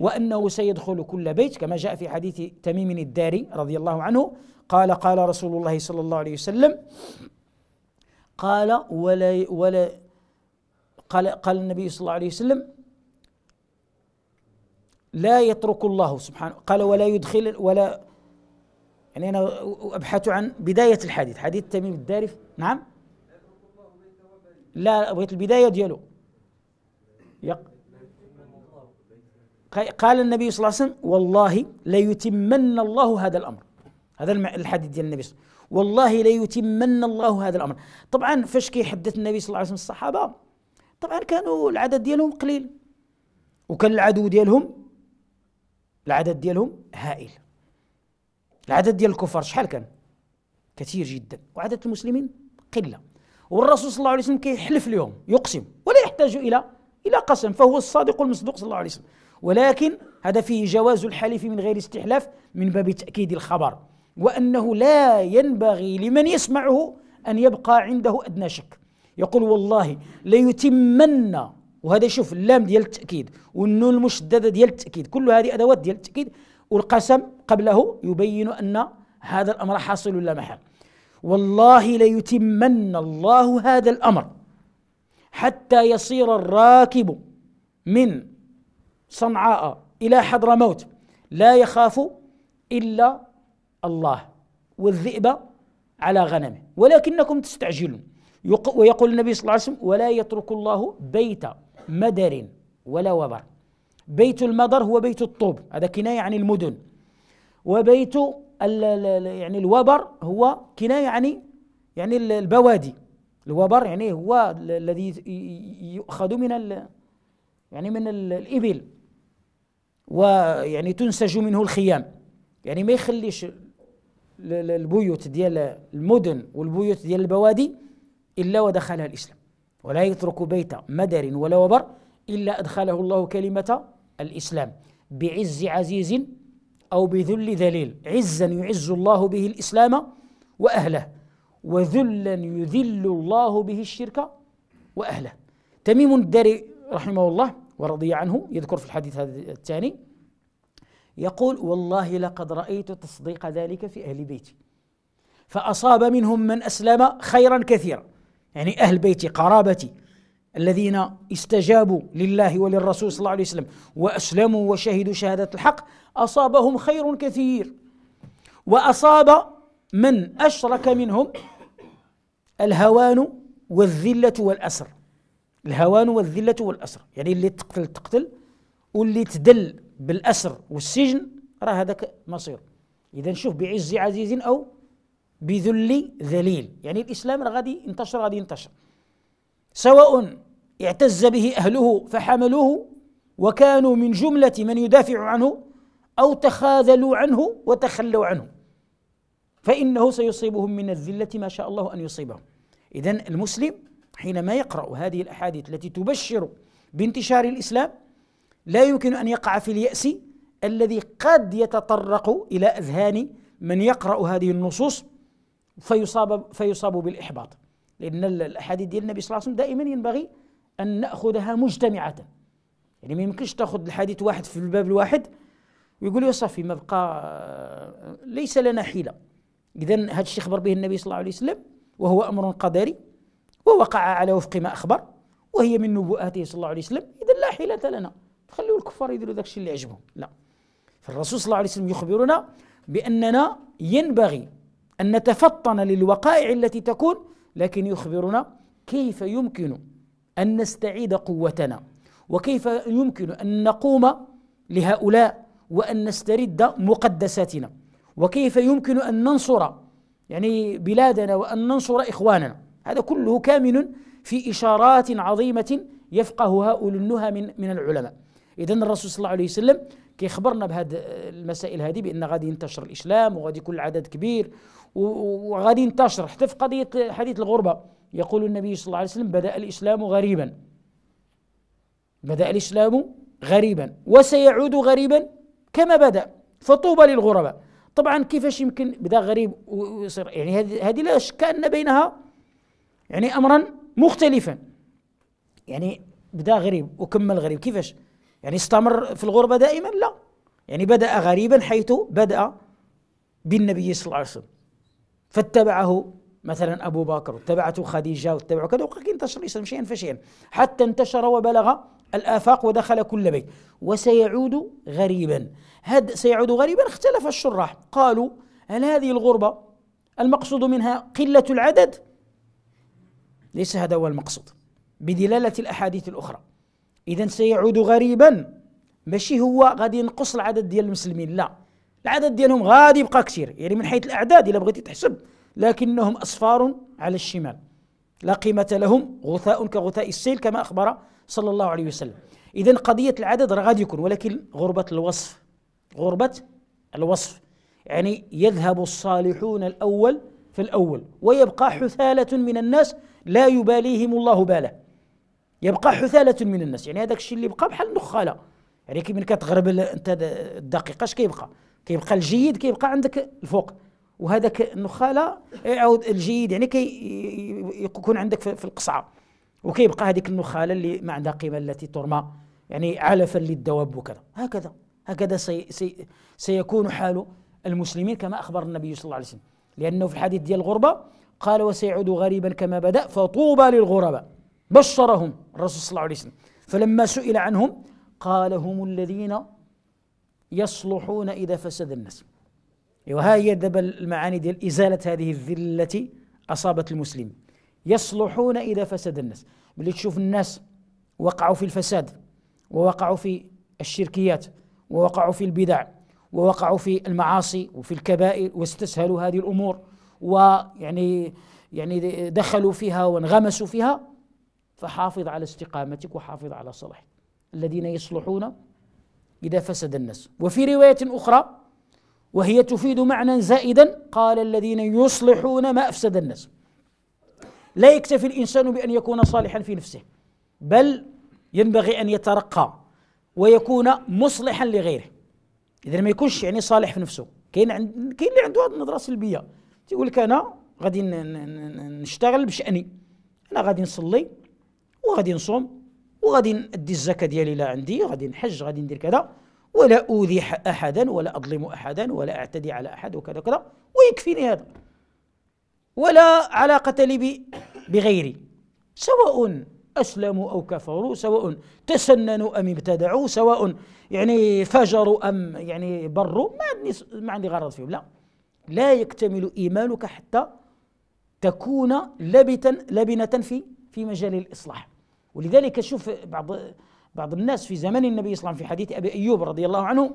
وأنه سيدخل كل بيت كما جاء في حديث تميم الداري رضي الله عنه قال قال رسول الله صلى الله عليه وسلم قال ولا ولا قال قال النبي صلى الله عليه وسلم لا يترك الله سبحانه قال ولا يدخل ولا يعني انا ابحث عن بدايه الحديث حديث تميم الدارف نعم لا بغيت البدايه ديالو يق قال النبي صلى الله عليه وسلم والله ليتمن الله هذا الامر هذا الحديث ديال النبي صلى الله عليه وسلم والله ليتمن الله هذا الامر طبعا فاش كيحدث النبي صلى الله عليه وسلم الصحابه طبعا كانوا العدد ديالهم قليل وكان العدو ديالهم العدد ديالهم هائل العدد ديال الكفار شحال كان كثير جدا وعدد المسلمين قله والرسول صلى الله عليه وسلم كيحلف اليوم يقسم ولا يحتاج الى الى قسم فهو الصادق المصدوق صلى الله عليه وسلم ولكن هذا فيه جواز الحلف من غير استحلاف من باب تاكيد الخبر وانه لا ينبغي لمن يسمعه ان يبقى عنده ادنى شك يقول والله ليتمن وهذا شوف اللام ديال التاكيد والنون المشدده ديال التاكيد كل هذه ادوات ديال التاكيد والقسم قبله يبين ان هذا الامر حاصل لا محال والله ليتمن الله هذا الامر حتى يصير الراكب من صنعاء الى حضرموت لا يخاف الا الله والذئب على غنمه ولكنكم تستعجلون ويقول النبي صلى الله عليه وسلم ولا يترك الله بيت مدر ولا وبر بيت المدر هو بيت الطوب هذا كناية عن المدن وبيت يعني الوبر هو كناية عن يعني البوادي الوبر يعني هو الذي يؤخذ من ال يعني من الإبل ويعني تنسج منه الخيام يعني ما يخليش البيوت ديال المدن والبيوت ديال البوادي إلا ودخلها الإسلام ولا يترك بيت مدر ولا وبر إلا أدخله الله كلمة الإسلام بعز عزيز أو بذل ذليل عزا يعز الله به الإسلام وأهله وذلا يذل الله به الشرك وأهله تميم الداري رحمه الله ورضي عنه يذكر في الحديث هذا الثاني يقول والله لقد رأيت تصديق ذلك في أهل بيتي فأصاب منهم من أسلم خيرا كثيرا يعني أهل بيتي قرابتي الذين استجابوا لله وللرسول صلى الله عليه وسلم وأسلموا وشهدوا شهادة الحق أصابهم خير كثير وأصاب من أشرك منهم الهوان والذلة والأسر الهوان والذلة والأسر يعني اللي تقتل تقتل واللي تدل بالأسر والسجن راه هذاك مصير إذا شوف بعز عزيز أو بذل ذليل يعني الإسلام غادي ينتشر غادي ينتشر سواء اعتز به أهله فحملوه وكانوا من جملة من يدافع عنه أو تخاذلوا عنه وتخلوا عنه فإنه سيصيبهم من الذلة ما شاء الله أن يصيبهم إذا المسلم حينما يقرأ هذه الأحاديث التي تبشر بانتشار الإسلام لا يمكن أن يقع في اليأس الذي قد يتطرق إلى أذهان من يقرأ هذه النصوص فيصاب فيصاب بالاحباط لان الاحاديث ديال النبي صلى الله عليه وسلم دائما ينبغي ان ناخذها مجتمعه يعني ما يمكنش تاخذ الحديث واحد في الباب الواحد ويقول له صافي ما بقى آه، ليس لنا حيله اذا هذا الشيء خبر به النبي صلى الله عليه وسلم وهو امر قدري ووقع على وفق ما اخبر وهي من نبوءاته صلى الله عليه وسلم اذا لا حيله لنا تخليوا الكفار يديروا داك الشيء اللي عجبهم لا فالرسول صلى الله عليه وسلم يخبرنا باننا ينبغي ان نتفطن للوقائع التي تكون لكن يخبرنا كيف يمكن ان نستعيد قوتنا وكيف يمكن ان نقوم لهؤلاء وان نسترد مقدساتنا وكيف يمكن ان ننصر يعني بلادنا وان ننصر اخواننا هذا كله كامن في اشارات عظيمه يفقهها اولو النهى من من العلماء اذا الرسول صلى الله عليه وسلم كيخبرنا بهذه المسائل هذه بان غادي ينتشر الاسلام وغادي يكون العدد كبير وغادي ينتشر حتى في قضية حديث الغربة يقول النبي صلى الله عليه وسلم بدأ الإسلام غريبا بدأ الإسلام غريبا وسيعود غريبا كما بدأ فطوبى للغرباء طبعا كيفاش يمكن بدا غريب ويصير يعني هذه لا شك ان بينها يعني امرا مختلفا يعني بدا غريب وكمل غريب كيفاش يعني استمر في الغربه دائما لا يعني بدا غريبا حيث بدا بالنبي صلى الله عليه وسلم فاتبعه مثلا أبو بكر واتبعته خديجة واتبعه كذا وقد انتشر الإسلام شيئا فشيئا حتى انتشر وبلغ الآفاق ودخل كل بيت وسيعود غريبا هد سيعود غريبا اختلف الشراح قالوا هل هذه الغربة المقصود منها قلة العدد ليس هذا هو المقصود بدلالة الأحاديث الأخرى إذا سيعود غريبا ماشي هو غادي ينقص العدد ديال المسلمين لا العدد ديالهم غادي يبقى كثير يعني من حيث الاعداد الا بغيتي تحسب لكنهم اصفار على الشمال لا قيمه لهم غثاء كغثاء السيل كما اخبر صلى الله عليه وسلم اذا قضيه العدد راه غادي يكون ولكن غربه الوصف غربه الوصف يعني يذهب الصالحون الاول في الاول ويبقى حثاله من الناس لا يباليهم الله باله يبقى حثاله من الناس يعني هذاك الشيء اللي بقى بحال النخاله يعني كي من كتغرب انت الدقيقه اش كيبقى كيبقى الجيد كيبقى عندك الفوق وهذاك النخاله يعود إيه، الجيد يعني كي يكون عندك في القصعه وكيبقى هذيك النخاله اللي ما عندها قيمه التي ترمى يعني علفا للدواب وكذا هكذا هكذا سي سي سيكون حال المسلمين كما اخبر النبي صلى الله عليه وسلم لانه في الحديث ديال الغربه قال وسيعود غريبا كما بدا فطوبى للغرباء بشرهم الرسول صلى الله عليه وسلم فلما سئل عنهم قال هم الذين يصلحون إذا فسد الناس أيوة، وها هي دب المعاني ديال إزالة هذه الذلة أصابت المسلم يصلحون إذا فسد الناس ملي تشوف الناس وقعوا في الفساد ووقعوا في الشركيات ووقعوا في البدع ووقعوا في المعاصي وفي الكبائر واستسهلوا هذه الأمور ويعني يعني دخلوا فيها وانغمسوا فيها فحافظ على استقامتك وحافظ على صلاحك الذين يصلحون إذا فسد الناس وفي رواية أخرى وهي تفيد معنى زائدا قال الذين يصلحون ما أفسد الناس لا يكتفي الإنسان بأن يكون صالحا في نفسه بل ينبغي أن يترقى ويكون مصلحا لغيره إذا ما يكونش يعني صالح في نفسه كاين عند كاين اللي عنده هذه النظرة سلبية تيقول لك أنا غادي نشتغل بشأني أنا غادي نصلي وغادي نصوم وغادي ندي الزكاه ديالي لا عندي غادي نحج غادي ندير كذا ولا اوذي احدا ولا اظلم احدا ولا اعتدي على احد وكذا وكذا ويكفيني هذا ولا علاقه لي بغيري سواء اسلموا او كفروا سواء تسننوا ام ابتدعوا سواء يعني فجروا ام يعني بروا ما عندي ما عندي غرض فيهم لا لا يكتمل ايمانك حتى تكون لبتا لبنه في في مجال الاصلاح ولذلك شوف بعض بعض الناس في زمن النبي صلى الله عليه وسلم في حديث ابي ايوب رضي الله عنه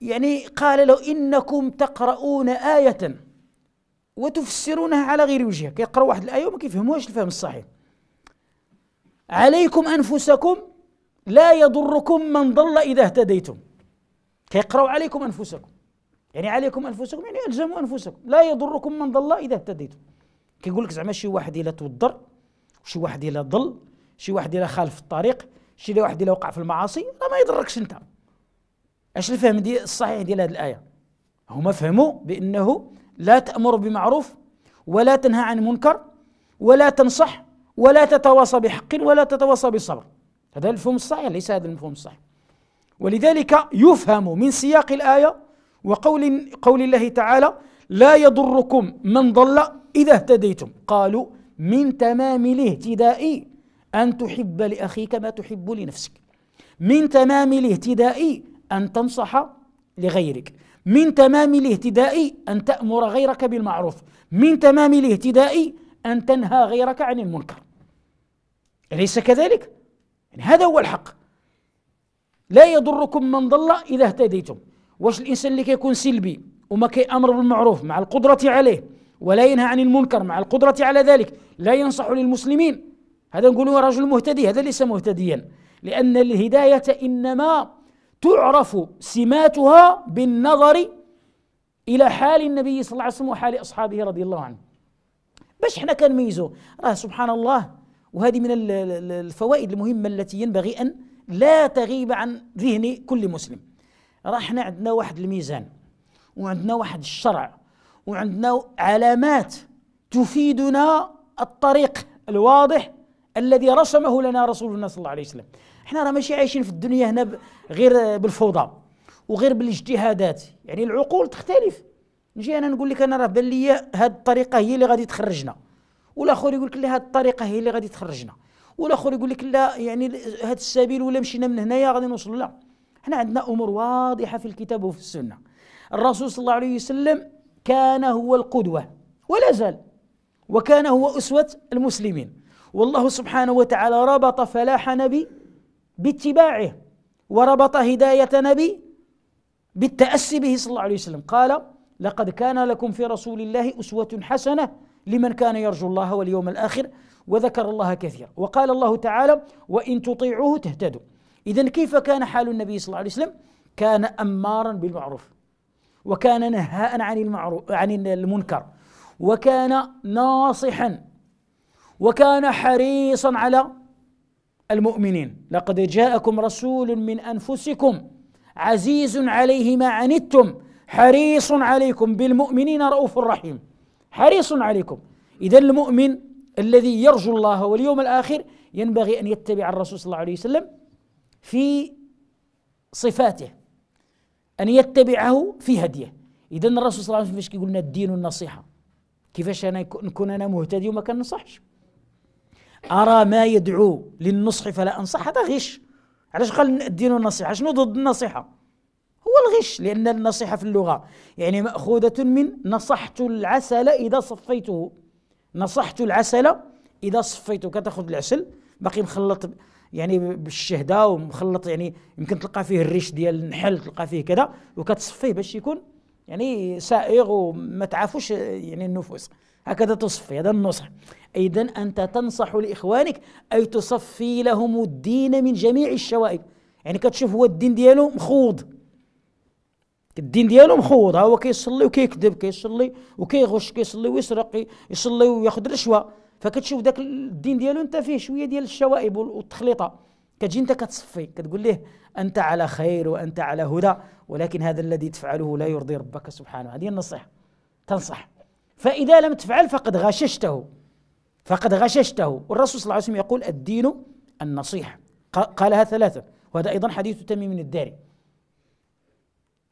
يعني قال لو انكم تقرؤون آية وتفسرونها على غير وجهها كيقرأ واحد الآية وما كيفهموهاش الفهم الصحيح عليكم أنفسكم لا يضركم من ضل إذا اهتديتم كيقرأوا عليكم أنفسكم يعني عليكم أنفسكم يعني ألزموا أنفسكم لا يضركم من ضل إذا اهتديتم كيقول لك زعما شي واحد إلا توضر شي واحد الا ضل شي واحد الا خالف الطريق شي واحد الا وقع في المعاصي راه ما يضركش انت اش الفهم دي الصحيح ديال هذه الايه هما فهموا بانه لا تامر بمعروف ولا تنهى عن منكر ولا تنصح ولا تتواصى بحق ولا تتواصى بالصبر هذا الفهم الصحيح ليس هذا المفهوم الصحيح ولذلك يفهم من سياق الايه وقول قول الله تعالى لا يضركم من ضل اذا اهتديتم قالوا من تمام الاهتداء أن تحب لأخيك ما تحب لنفسك من تمام الاهتداء أن تنصح لغيرك من تمام الاهتداء أن تأمر غيرك بالمعروف من تمام الاهتداء أن تنهى غيرك عن المنكر أليس كذلك؟ يعني هذا هو الحق لا يضركم من ضل إذا اهتديتم واش الإنسان اللي كيكون سلبي وما كيأمر بالمعروف مع القدرة عليه ولا ينهى عن المنكر مع القدرة على ذلك لا ينصح للمسلمين هذا نقول هو رجل مهتدي هذا ليس مهتديا لأن الهداية إنما تعرف سماتها بالنظر إلى حال النبي صلى الله عليه وسلم وحال أصحابه رضي الله عنه باش حنا كنميزو راه سبحان الله وهذه من الفوائد المهمة التي ينبغي أن لا تغيب عن ذهن كل مسلم راه حنا عندنا واحد الميزان وعندنا واحد الشرع وعندنا علامات تفيدنا الطريق الواضح الذي رسمه لنا رسول الله صلى الله عليه وسلم احنا راه ماشي عايشين في الدنيا هنا غير بالفوضى وغير بالاجتهادات يعني العقول تختلف نجي انا نقول لك انا راه بان لي هذه الطريقه هي اللي غادي تخرجنا والاخر يقول لك لا هذه الطريقه هي اللي غادي تخرجنا والاخر يقول لك لا يعني هذا السبيل ولا مشينا من هنايا غادي نوصل لا احنا عندنا امور واضحه في الكتاب وفي السنه الرسول صلى الله عليه وسلم كان هو القدوة ولا زال وكان هو أسوة المسلمين والله سبحانه وتعالى ربط فلاح نبي باتباعه وربط هداية نبي بالتأسي به صلى الله عليه وسلم قال لقد كان لكم في رسول الله أسوة حسنة لمن كان يرجو الله واليوم الآخر وذكر الله كثيرا وقال الله تعالى وإن تطيعوه تهتدوا إذا كيف كان حال النبي صلى الله عليه وسلم كان أمارا بالمعروف وكان نهاء عن المعروف عن المنكر وكان ناصحا وكان حريصا على المؤمنين لقد جاءكم رسول من انفسكم عزيز عليه ما عنتم حريص عليكم بالمؤمنين رؤوف رحيم حريص عليكم اذا المؤمن الذي يرجو الله واليوم الاخر ينبغي ان يتبع الرسول صلى الله عليه وسلم في صفاته أن يتبعه في هديه إذا الرسول صلى الله عليه وسلم فاش كيقول لنا الدين والنصيحة كيفاش أنا نكون أنا مهتدي وما كنصحش أرى ما يدعو للنصح فلا أنصح هذا غش علاش قال الدين والنصيحة شنو ضد النصيحة هو الغش لأن النصيحة في اللغة يعني مأخوذة من نصحت العسل إذا صفيته نصحت العسل إذا صفيته كتاخذ العسل باقي مخلط يعني بالشهده ومخلط يعني يمكن تلقى فيه الريش ديال النحل تلقى فيه كذا وكتصفيه باش يكون يعني سائغ وما تعافوش يعني النفوس هكذا تصفي هذا النصح اذا انت تنصح لاخوانك اي تصفي لهم الدين من جميع الشوائب يعني كتشوف هو الدين ديالو مخوض الدين ديالو مخوض ها هو كيصلي وكيكذب كيصلي وكيغش كيصلي ويسرق يصلي وياخذ رشوه فكتشوف داك الدين ديالو انت فيه شويه ديال الشوائب والتخليطه كتجي انت كتصفي كتقول له انت على خير وانت على هدى ولكن هذا الذي تفعله لا يرضي ربك سبحانه هذه النصيحه تنصح فاذا لم تفعل فقد غششته فقد غششته والرسول صلى الله عليه وسلم يقول الدين النصيحه قالها ثلاثه وهذا ايضا حديث تميم الداري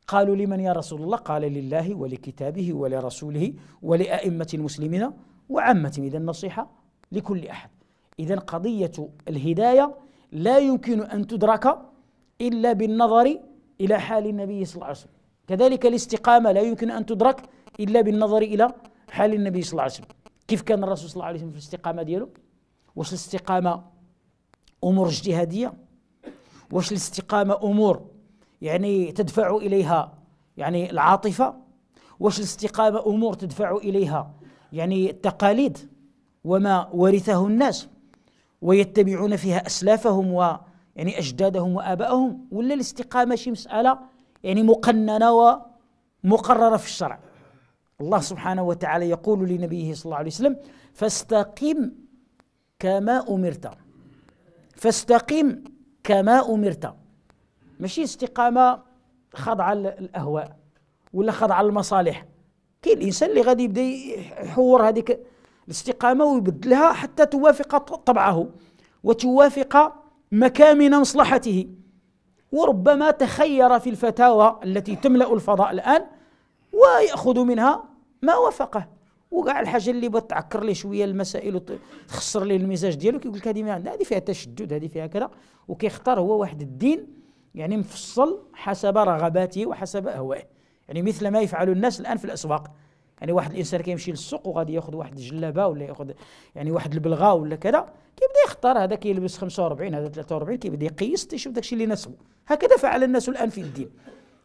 قالوا لمن يا رسول الله قال لله ولكتابه ولرسوله ولائمه المسلمين وعامة إذا النصيحة لكل أحد إذا قضية الهداية لا يمكن أن تدرك إلا بالنظر إلى حال النبي صلى الله عليه وسلم كذلك الاستقامة لا يمكن أن تدرك إلا بالنظر إلى حال النبي صلى الله عليه وسلم كيف كان الرسول صلى الله عليه وسلم في الاستقامة ديالو واش الاستقامة أمور اجتهادية واش الاستقامة أمور يعني تدفع إليها يعني العاطفة واش الاستقامة أمور تدفع إليها يعني التقاليد وما ورثه الناس ويتبعون فيها اسلافهم و يعني اجدادهم وابائهم ولا الاستقامه شي مساله يعني مقننه ومقرره في الشرع الله سبحانه وتعالى يقول لنبيه صلى الله عليه وسلم فاستقم كما امرت فاستقم كما امرت ماشي استقامه خضعه للاهواء ولا خضعه للمصالح كاين الانسان اللي غادي يبدا يحور هذيك الاستقامه ويبدلها حتى توافق طبعه وتوافق مكامن مصلحته وربما تخير في الفتاوى التي تملا الفضاء الان وياخذ منها ما وافقه وكاع الحاجه اللي بتعكر تعكر ليه شويه المسائل وتخسر ليه المزاج ديالو كيقول لك هذه ما هذه فيها تشدد هذه فيها كذا وكيختار هو واحد الدين يعني مفصل حسب رغباته وحسب اهوائه يعني مثل ما يفعل الناس الان في الاسواق يعني واحد الانسان كيمشي للسوق وغادي ياخذ واحد الجلابه ولا ياخذ يعني واحد البلغه ولا كذا كيبدا يختار هذا كيلبس 45 هذا 43 كيبدا يقيس تيشوف داكشي اللي يناسبه هكذا فعل الناس الان في الدين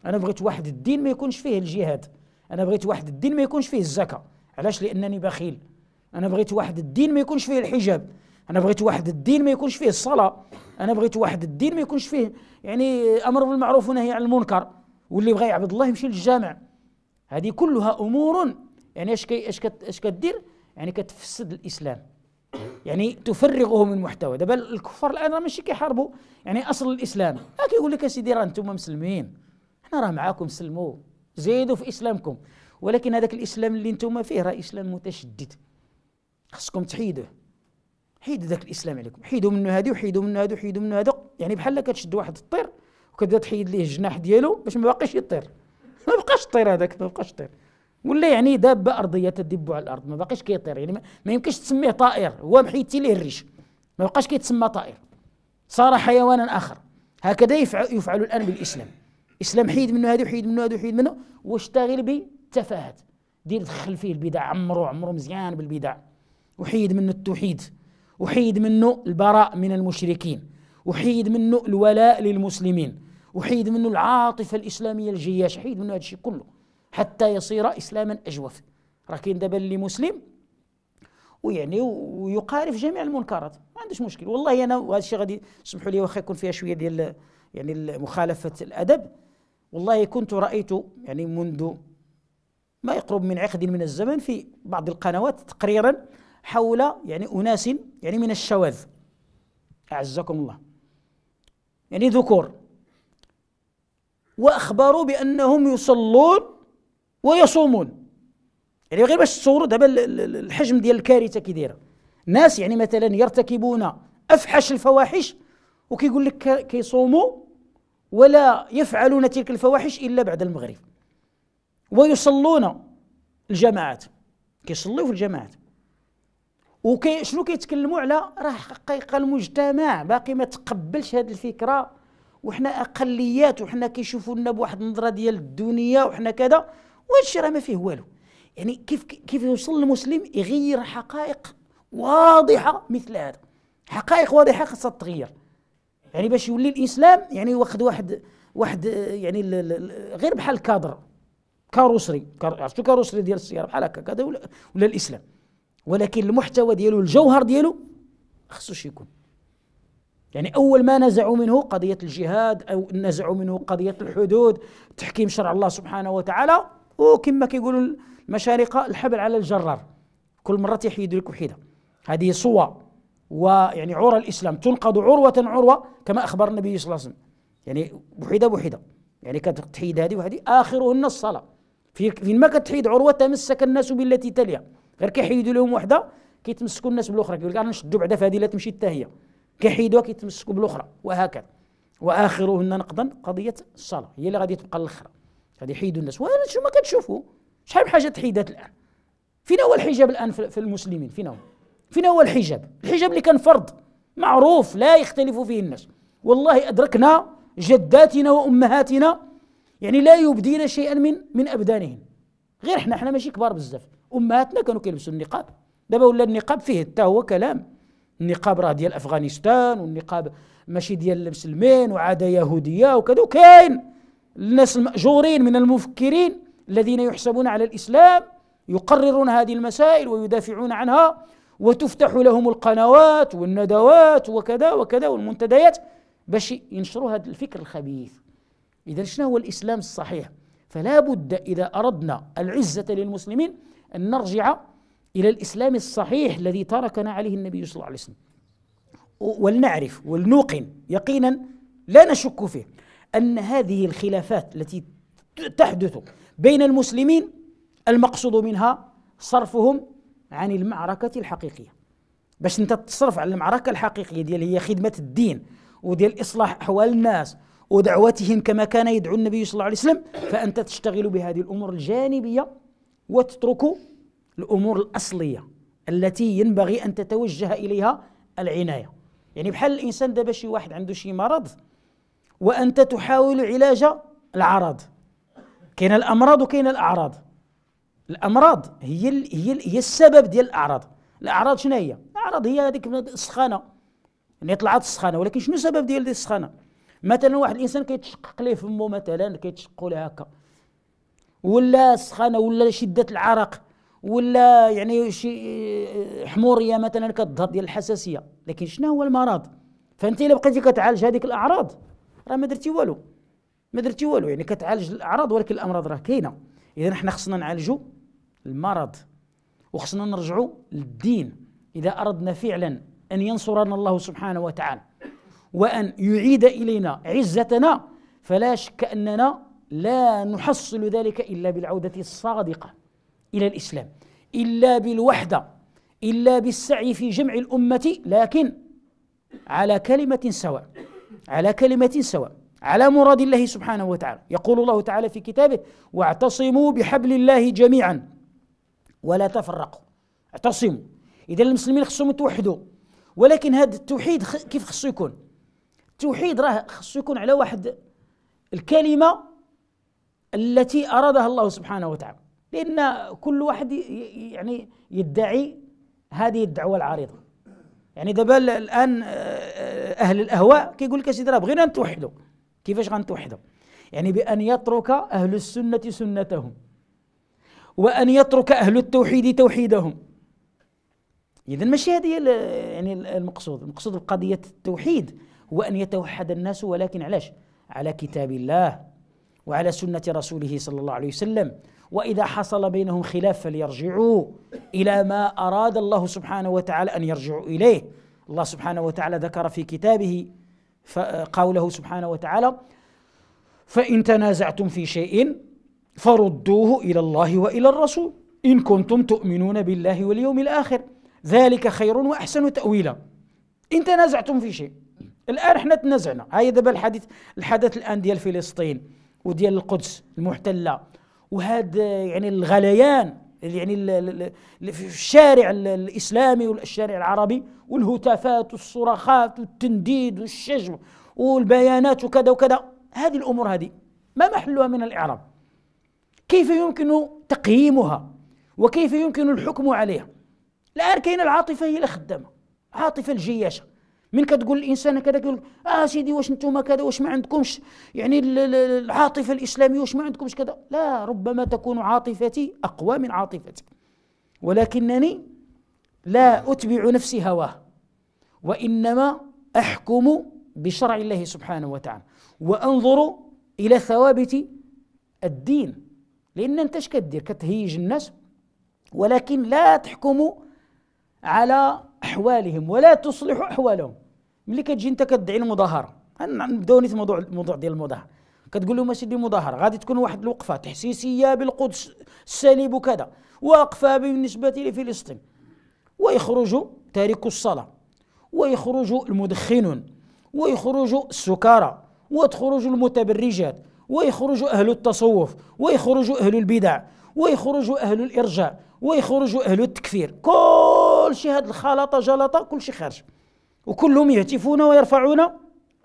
انا بغيت واحد الدين ما يكونش فيه الجهاد انا بغيت واحد الدين ما يكونش فيه الزكاه علاش لانني بخيل انا بغيت واحد الدين ما يكونش فيه الحجاب انا بغيت واحد الدين ما يكونش فيه الصلاه انا بغيت واحد الدين ما يكونش فيه يعني امر بالمعروف ونهي عن المنكر واللي يبغى يعبد الله يمشي للجامع هذه كلها امور يعني ايش ايش ايش كدير يعني كتفسد الاسلام يعني تفرغه من محتوى دابا الكفار الان راه ماشي كيحاربوا يعني اصل الاسلام ما كيقول لك سيدي راه انتم مسلمين حنا راه معاكم سلموا زيدوا في اسلامكم ولكن هذاك الاسلام اللي انتم فيه راه اسلام متشدد خصكم تحيدوه حيدوا ذاك الاسلام عليكم حيدوا منه هذه وحيدوا منه هذه وحيدوا منه هذا يعني بحال كتشد واحد الطير وكتبدا تحيد ليه الجناح ديالو باش ما باقيش يطير ما بقاش يطير هذاك ما بقاش يطير ولا يعني دابه ارضيه تدب على الارض ما باقيش كيطير يعني ما يمكنش تسميه طائر هو محيتي ليه الريش ما بقاش كيتسمى طائر صار حيوانا اخر هكذا يفعل, يفعل الان بالاسلام الاسلام حيد منه هذا وحيد منه هذا وحيد منه واشتغل بالتفاهات دير دخل فيه البدع عمرو عمرو مزيان بالبدع وحيد منه التوحيد وحيد منه البراء من المشركين وحيد منه الولاء للمسلمين وحيد منه العاطفه الاسلاميه الجياشه حيد منه هذا الشيء كله حتى يصير اسلاما اجوف راه كاين دابا اللي مسلم ويعني ويقارف جميع المنكرات ما عندوش مشكل والله انا وهذا الشيء غادي سمحوا لي واخا يكون فيها شويه ديال يعني مخالفه الادب والله كنت رايت يعني منذ ما يقرب من عقد من الزمن في بعض القنوات تقريرا حول يعني اناس يعني من الشواذ اعزكم الله يعني ذكور واخبروا بانهم يصلون ويصومون يعني غير باش تصوروا دابا الحجم ديال الكارثه كي دايره ناس يعني مثلا يرتكبون افحش الفواحش وكيقول لك كيصوموا ولا يفعلون تلك الفواحش الا بعد المغرب ويصلون الجماعات كيصليو في الجماعات وكي شنو كيتكلموا على راه حقيقه المجتمع باقي ما تقبلش هذه الفكره وحنا اقليات وحنا كيشوفوا لنا بواحد النظره ديال الدنيا وحنا كذا وهذا الشيء راه ما فيه والو يعني كيف كيف يوصل المسلم يغير حقائق واضحه مثل هذا حقائق واضحه خاصها تغير يعني باش يولي الاسلام يعني واخد واحد واحد يعني غير بحال كادر كاروسري عرفتوا كاروسري ديال السياره بحال هكا كذا ولا, ولا الاسلام ولكن المحتوى ديالو الجوهر ديالو خصو يكون يعني أول ما نزعوا منه قضية الجهاد أو نزعوا منه قضية الحدود تحكيم شرع الله سبحانه وتعالى وكما كيقولوا المشارقة الحبل على الجرار كل مرة يحيد لك وحيدة هذه صوى ويعني عرى الإسلام تنقض عروة عروة كما أخبر النبي صلى الله عليه وسلم يعني وحيدة وحيدة يعني كتحيد هذه وهذه آخرهن الصلاة في فين ما كتحيد عروة تمسك الناس بالتي تليها غير كيحيدوا لهم وحدة كيتمسكوا الناس بالاخرى كيقول لك انا نشدوا بعدا في هذه لا تمشي حتى هي كيحيدوها كيتمسكوا بالاخرى وهكذا واخرهن نقضا قضيه الصلاه هي اللي غادي تبقى الاخرى غادي يحيدوا الناس ما كتشوفوا شحال من حاجه تحيدات الان فين هو الحجاب الان في المسلمين فين هو فين هو الحجاب الحجاب اللي كان فرض معروف لا يختلف فيه الناس والله ادركنا جداتنا وامهاتنا يعني لا يبدين شيئا من من ابدانهن غير حنا حنا ماشي كبار بزاف امهاتنا كانوا كيلبسوا النقاب دابا ولا النقاب فيه حتى هو كلام النقاب راه ديال افغانستان والنقاب ماشي ديال المسلمين وعاده يهوديه وكذا وكاين الناس الماجورين من المفكرين الذين يحسبون على الاسلام يقررون هذه المسائل ويدافعون عنها وتفتح لهم القنوات والندوات وكذا وكذا والمنتديات باش ينشروا هذا الفكر الخبيث اذا شنو هو الاسلام الصحيح فلا بد اذا اردنا العزه للمسلمين ان نرجع إلى الإسلام الصحيح الذي تركنا عليه النبي صلى الله عليه وسلم ولنعرف ولنوقن يقينا لا نشك فيه أن هذه الخلافات التي تحدث بين المسلمين المقصود منها صرفهم عن المعركة الحقيقية باش انت تصرف على المعركة الحقيقية ديال هي خدمة الدين وديال إصلاح أحوال الناس ودعوتهم كما كان يدعو النبي صلى الله عليه وسلم فأنت تشتغل بهذه الأمور الجانبية وتترك الأمور الأصلية التي ينبغي أن تتوجه إليها العناية يعني بحال الإنسان دابا شي واحد عنده شي مرض وأنت تحاول علاج العرض كاين الأمراض وكاين الأعراض الأمراض هي الـ هي الـ هي السبب ديال الأعراض الأعراض شنو هي؟ الأعراض هي هذيك السخانة يعني طلعت السخانة ولكن شنو السبب ديال دي السخانة؟ مثلا واحد الإنسان كيتشقق ليه فمه مثلا كيتشقق له هكا ولا السخانة ولا شدة العرق ولا يعني شي آه، حموريه مثلا كتظهر ديال الحساسيه لكن شنو هو المرض فانت الا بقيتي كتعالج هذيك الاعراض راه ما درتي والو ما درتي والو يعني كتعالج الاعراض ولكن الامراض راه كاينه اذا حنا خصنا نعالجوا المرض وخصنا نرجعوا للدين اذا اردنا فعلا ان ينصرنا الله سبحانه وتعالى وان يعيد الينا عزتنا فلا شك اننا لا نحصل ذلك الا بالعوده الصادقه الى الاسلام الا بالوحده الا بالسعي في جمع الامه لكن على كلمه سواء على كلمه سواء على مراد الله سبحانه وتعالى يقول الله تعالى في كتابه واعتصموا بحبل الله جميعا ولا تفرقوا اعتصموا اذا المسلمين خصهم يتوحدوا ولكن هذا التوحيد كيف خصو يكون التوحيد راه خصو يكون على واحد الكلمه التي ارادها الله سبحانه وتعالى لأن كل واحد يعني يدعي هذه الدعوة العارضة يعني دابا الآن آه، آه، أهل الأهواء كيقول لك أسيدي راه بغينا نتوحدوا كيفاش غنتوحدوا يعني بأن يترك أهل السنة سنتهم وأن يترك أهل التوحيد توحيدهم إذا ماشي هذه يعني المقصود المقصود بقضية التوحيد هو أن يتوحد الناس ولكن علاش على كتاب الله وعلى سنة رسوله صلى الله عليه وسلم واذا حصل بينهم خلاف فليرجعوا الى ما اراد الله سبحانه وتعالى ان يرجعوا اليه الله سبحانه وتعالى ذكر في كتابه قوله سبحانه وتعالى فان تنازعتم في شيء فردوه الى الله والى الرسول ان كنتم تؤمنون بالله واليوم الاخر ذلك خير واحسن تاويلا ان تنازعتم في شيء الان احنا تنازعنا هاي دابا الحديث الحدث الان ديال فلسطين وديال القدس المحتله وهذا يعني الغليان يعني في الشارع الاسلامي والشارع العربي والهتافات والصرخات والتنديد والشجم والبيانات وكذا وكذا هذه الامور هذه ما محلها من الاعراب كيف يمكن تقييمها وكيف يمكن الحكم عليها الان كاين العاطفه هي اللي خدامه عاطفه الجياشه من كتقول الانسان كذا كيقول اه سيدي واش نتوما كذا واش ما عندكمش يعني العاطفه الاسلاميه واش ما عندكمش كذا لا ربما تكون عاطفتي اقوى من عاطفتك ولكنني لا اتبع نفسي هواه وانما احكم بشرع الله سبحانه وتعالى وانظر الى ثوابت الدين لان انت اش كدير كتهيج الناس ولكن لا تحكم على احوالهم ولا تصلح احوالهم ملي كتجي انت كتدعي المظاهره نبداو نيت الموضوع الموضوع ديال المظاهره كتقول لهم اسيدي مظاهره غادي تكون واحد الوقفه تحسيسيه بالقدس السليب وكذا واقفه بالنسبه لفلسطين ويخرج تارك الصلاه ويخرج المدخنون ويخرج السكارى وتخرج المتبرجات ويخرج اهل التصوف ويخرج اهل البدع ويخرج اهل الارجاء ويخرج اهل التكفير كل شيء هذا الخلطه جلطه كل شيء خارج وكلهم يهتفون ويرفعون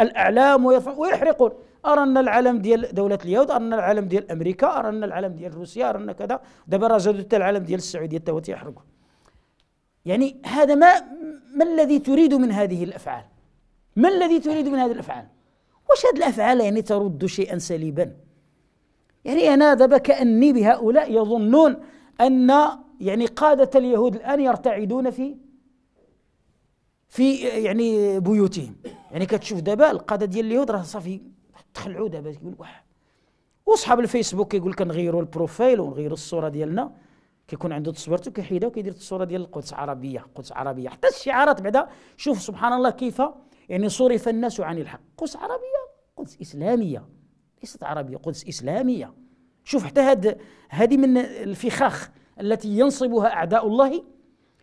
الاعلام ويرفع ويحرقون ارنا العلم ديال دوله اليهود ارنا العلم ديال امريكا ارنا العلم ديال روسيا ارنا كذا دابا راه زادوا حتى العلم ديال السعوديه تا تيحرقوا يعني هذا ما ما الذي تريد من هذه الافعال ما الذي تريد من هذه الافعال واش هذه الافعال يعني ترد شيئا سليبا؟ يعني انا دابا كاني بهؤلاء يظنون ان يعني قاده اليهود الان يرتعدون في في يعني بيوتهم يعني كتشوف دابا القاده ديال اليهود راه صافي تخلعوا دابا تقول واحد وصحاب الفيسبوك كيقول لك نغيروا البروفايل ونغيروا الصوره ديالنا كيكون عنده تصويرته كيحيدها وكيدير الصوره ديال القدس عربيه قدس عربيه حتى الشعارات بعدا شوف سبحان الله كيف يعني صرف الناس عن الحق قدس عربيه قدس اسلاميه ليست عربيه قدس اسلاميه شوف حتى هاد هذه من الفخاخ التي ينصبها اعداء الله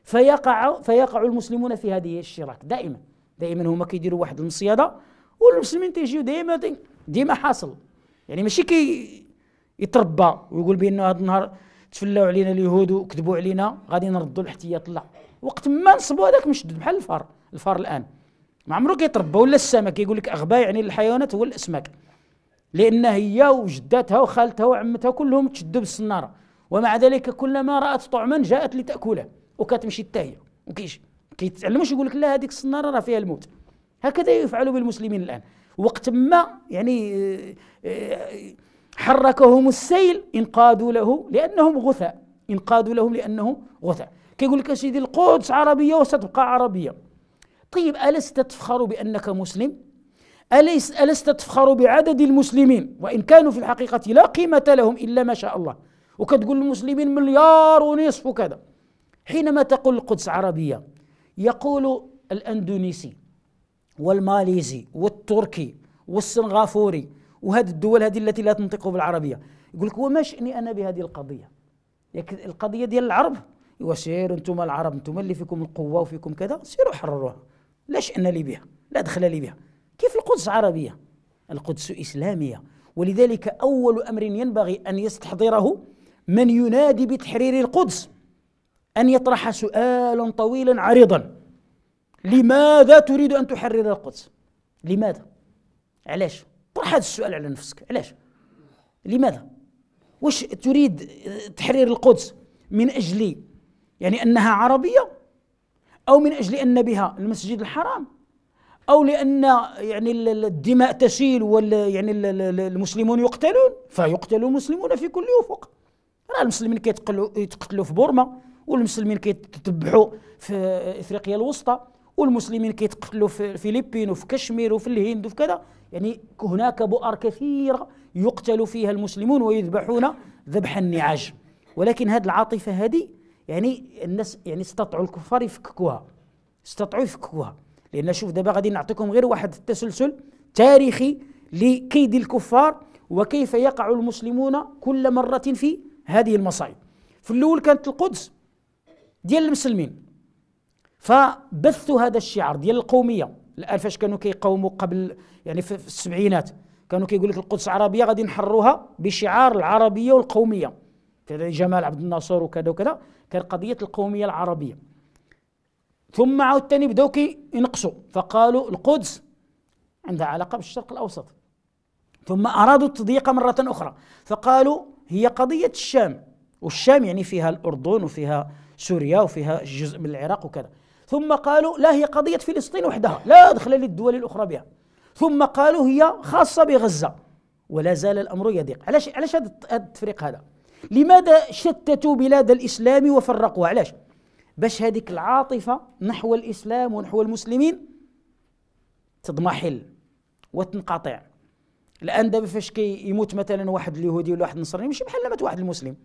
فيقع فيقع المسلمون في هذه الشراك دائما دائما هما كيديروا واحد المصيده والمسلمين تيجيو ديما ديما حاصل يعني ماشي كي يتربى ويقول بان هذا النهار تفلوا علينا اليهود وكذبوا علينا غادي نردوا الاحتياط لا وقت ما نصبوا هذاك مشدد بحال الفار الفار الان ما عمرو كيتربى ولا السمك يقول لك اغبى يعني الحيوانات هو الاسماك لان هي وجداتها وخالتها وعمتها كلهم تشدوا بالصناره ومع ذلك كلما رات طعما جاءت لتاكله وكتمشي حتى هي ما كيتعلموش يقول لك لا هذيك الصناره راه فيها الموت هكذا يفعل بالمسلمين الان وقت ما يعني آه، آه، حركهم السيل انقادوا له لانهم غثاء انقادوا لهم لانهم غثاء كيقول لك سيدي القدس عربيه وستبقى عربيه طيب الست تفخر بانك مسلم أليس ألست تفخر بعدد المسلمين وإن كانوا في الحقيقة لا قيمة لهم إلا ما شاء الله وكتقول المسلمين مليار ونصف وكذا حينما تقول القدس عربية يقول الأندونيسي والماليزي والتركي والسنغافوري وهذه الدول هذه التي لا تنطق بالعربية يقول لك وما شأني أنا بهذه القضية القضية ديال العرب وسير انتم العرب انتم اللي فيكم القوة وفيكم كذا سيروا حرروها لا شأن لي بها لا دخل لي بها كيف القدس عربية القدس إسلامية ولذلك أول أمر ينبغي أن يستحضره من ينادي بتحرير القدس أن يطرح سؤالا طويلا عريضا لماذا تريد أن تحرر القدس لماذا علاش طرح هذا السؤال على نفسك علاش لماذا واش تريد تحرير القدس من أجل يعني أنها عربية أو من أجل أن بها المسجد الحرام أو لأن يعني الدماء تسيل وال يعني المسلمون يقتلون فيقتل المسلمون في كل أفق راه المسلمين كيتقتلوا في بورما والمسلمين كيتذبحوا في افريقيا الوسطى والمسلمين كيتقتلوا في الفلبين وفي كشمير وفي الهند وفي كذا يعني هناك بؤر كثيره يقتل فيها المسلمون ويذبحون ذبح النعاج ولكن هذه العاطفه هذه يعني الناس يعني استطاعوا الكفار يفككوها استطاعوا يفككوها لان شوف دابا غادي نعطيكم غير واحد التسلسل تاريخي لكيد الكفار وكيف يقع المسلمون كل مره في هذه المصائب في الاول كانت القدس ديال المسلمين فبثوا هذا الشعار ديال القوميه الان فاش كانوا كيقاوموا قبل يعني في السبعينات كانوا كيقول لك القدس عربيه غادي نحروها بشعار العربيه والقوميه جمال عبد الناصر وكذا وكذا كان قضيه القوميه العربيه ثم عاوتاني بداو كينقصوا فقالوا القدس عندها علاقه بالشرق الاوسط ثم ارادوا التضييق مره اخرى فقالوا هي قضيه الشام والشام يعني فيها الاردن وفيها سوريا وفيها جزء من العراق وكذا ثم قالوا لا هي قضية فلسطين وحدها لا دخل للدول الأخرى بها ثم قالوا هي خاصة بغزة ولا زال الأمر يضيق علاش علاش هذا التفريق هذا لماذا شتتوا بلاد الإسلام وفرقوها علاش باش هذيك العاطفة نحو الإسلام ونحو المسلمين تضمحل وتنقطع الآن دابا فاش كيموت مثلا واحد اليهودي ولا واحد النصراني ماشي بحال مات واحد المسلم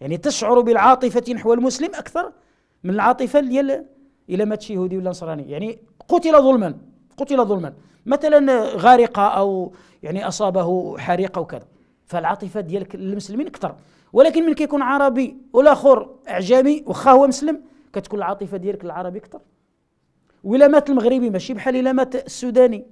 يعني تشعر بالعاطفة نحو المسلم أكثر من العاطفة اللي إلى ماتش يهودي ولا نصراني يعني قتل ظلما قتل ظلما مثلا غارق أو يعني أصابه حريق أو كذا فالعاطفة ديالك للمسلمين أكثر ولكن من كيكون عربي أخر أعجمي وخا هو مسلم كتكون العاطفة ديالك العربي أكثر وإلا مات المغربي ماشي بحال إلا مات السوداني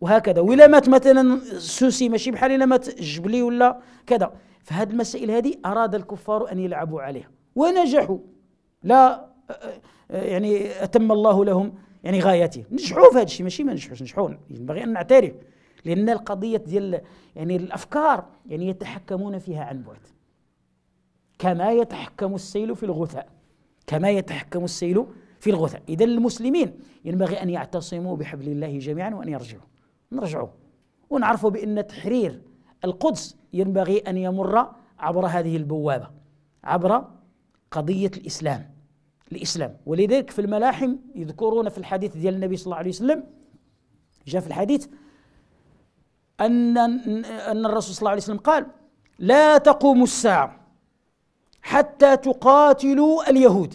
وهكذا وإلا مات مثلا السوسي ماشي بحال إلا مات الجبلي ولا كذا فهذه المسائل هذه أراد الكفار أن يلعبوا عليها ونجحوا لا يعني أتم الله لهم يعني غايته نجحوا في هذا الشيء ماشي ما نجحوش نجحوا ينبغي أن نعترف لأن القضية ديال يعني الأفكار يعني يتحكمون فيها عن بعد كما يتحكم السيل في الغثاء كما يتحكم السيل في الغثاء إذا المسلمين ينبغي أن يعتصموا بحبل الله جميعا وأن يرجعوا نرجعوا ونعرفوا بأن تحرير القدس ينبغي ان يمر عبر هذه البوابه عبر قضيه الاسلام الاسلام ولذلك في الملاحم يذكرون في الحديث ديال النبي صلى الله عليه وسلم جاء في الحديث ان ان الرسول صلى الله عليه وسلم قال لا تقوم الساعه حتى تقاتلوا اليهود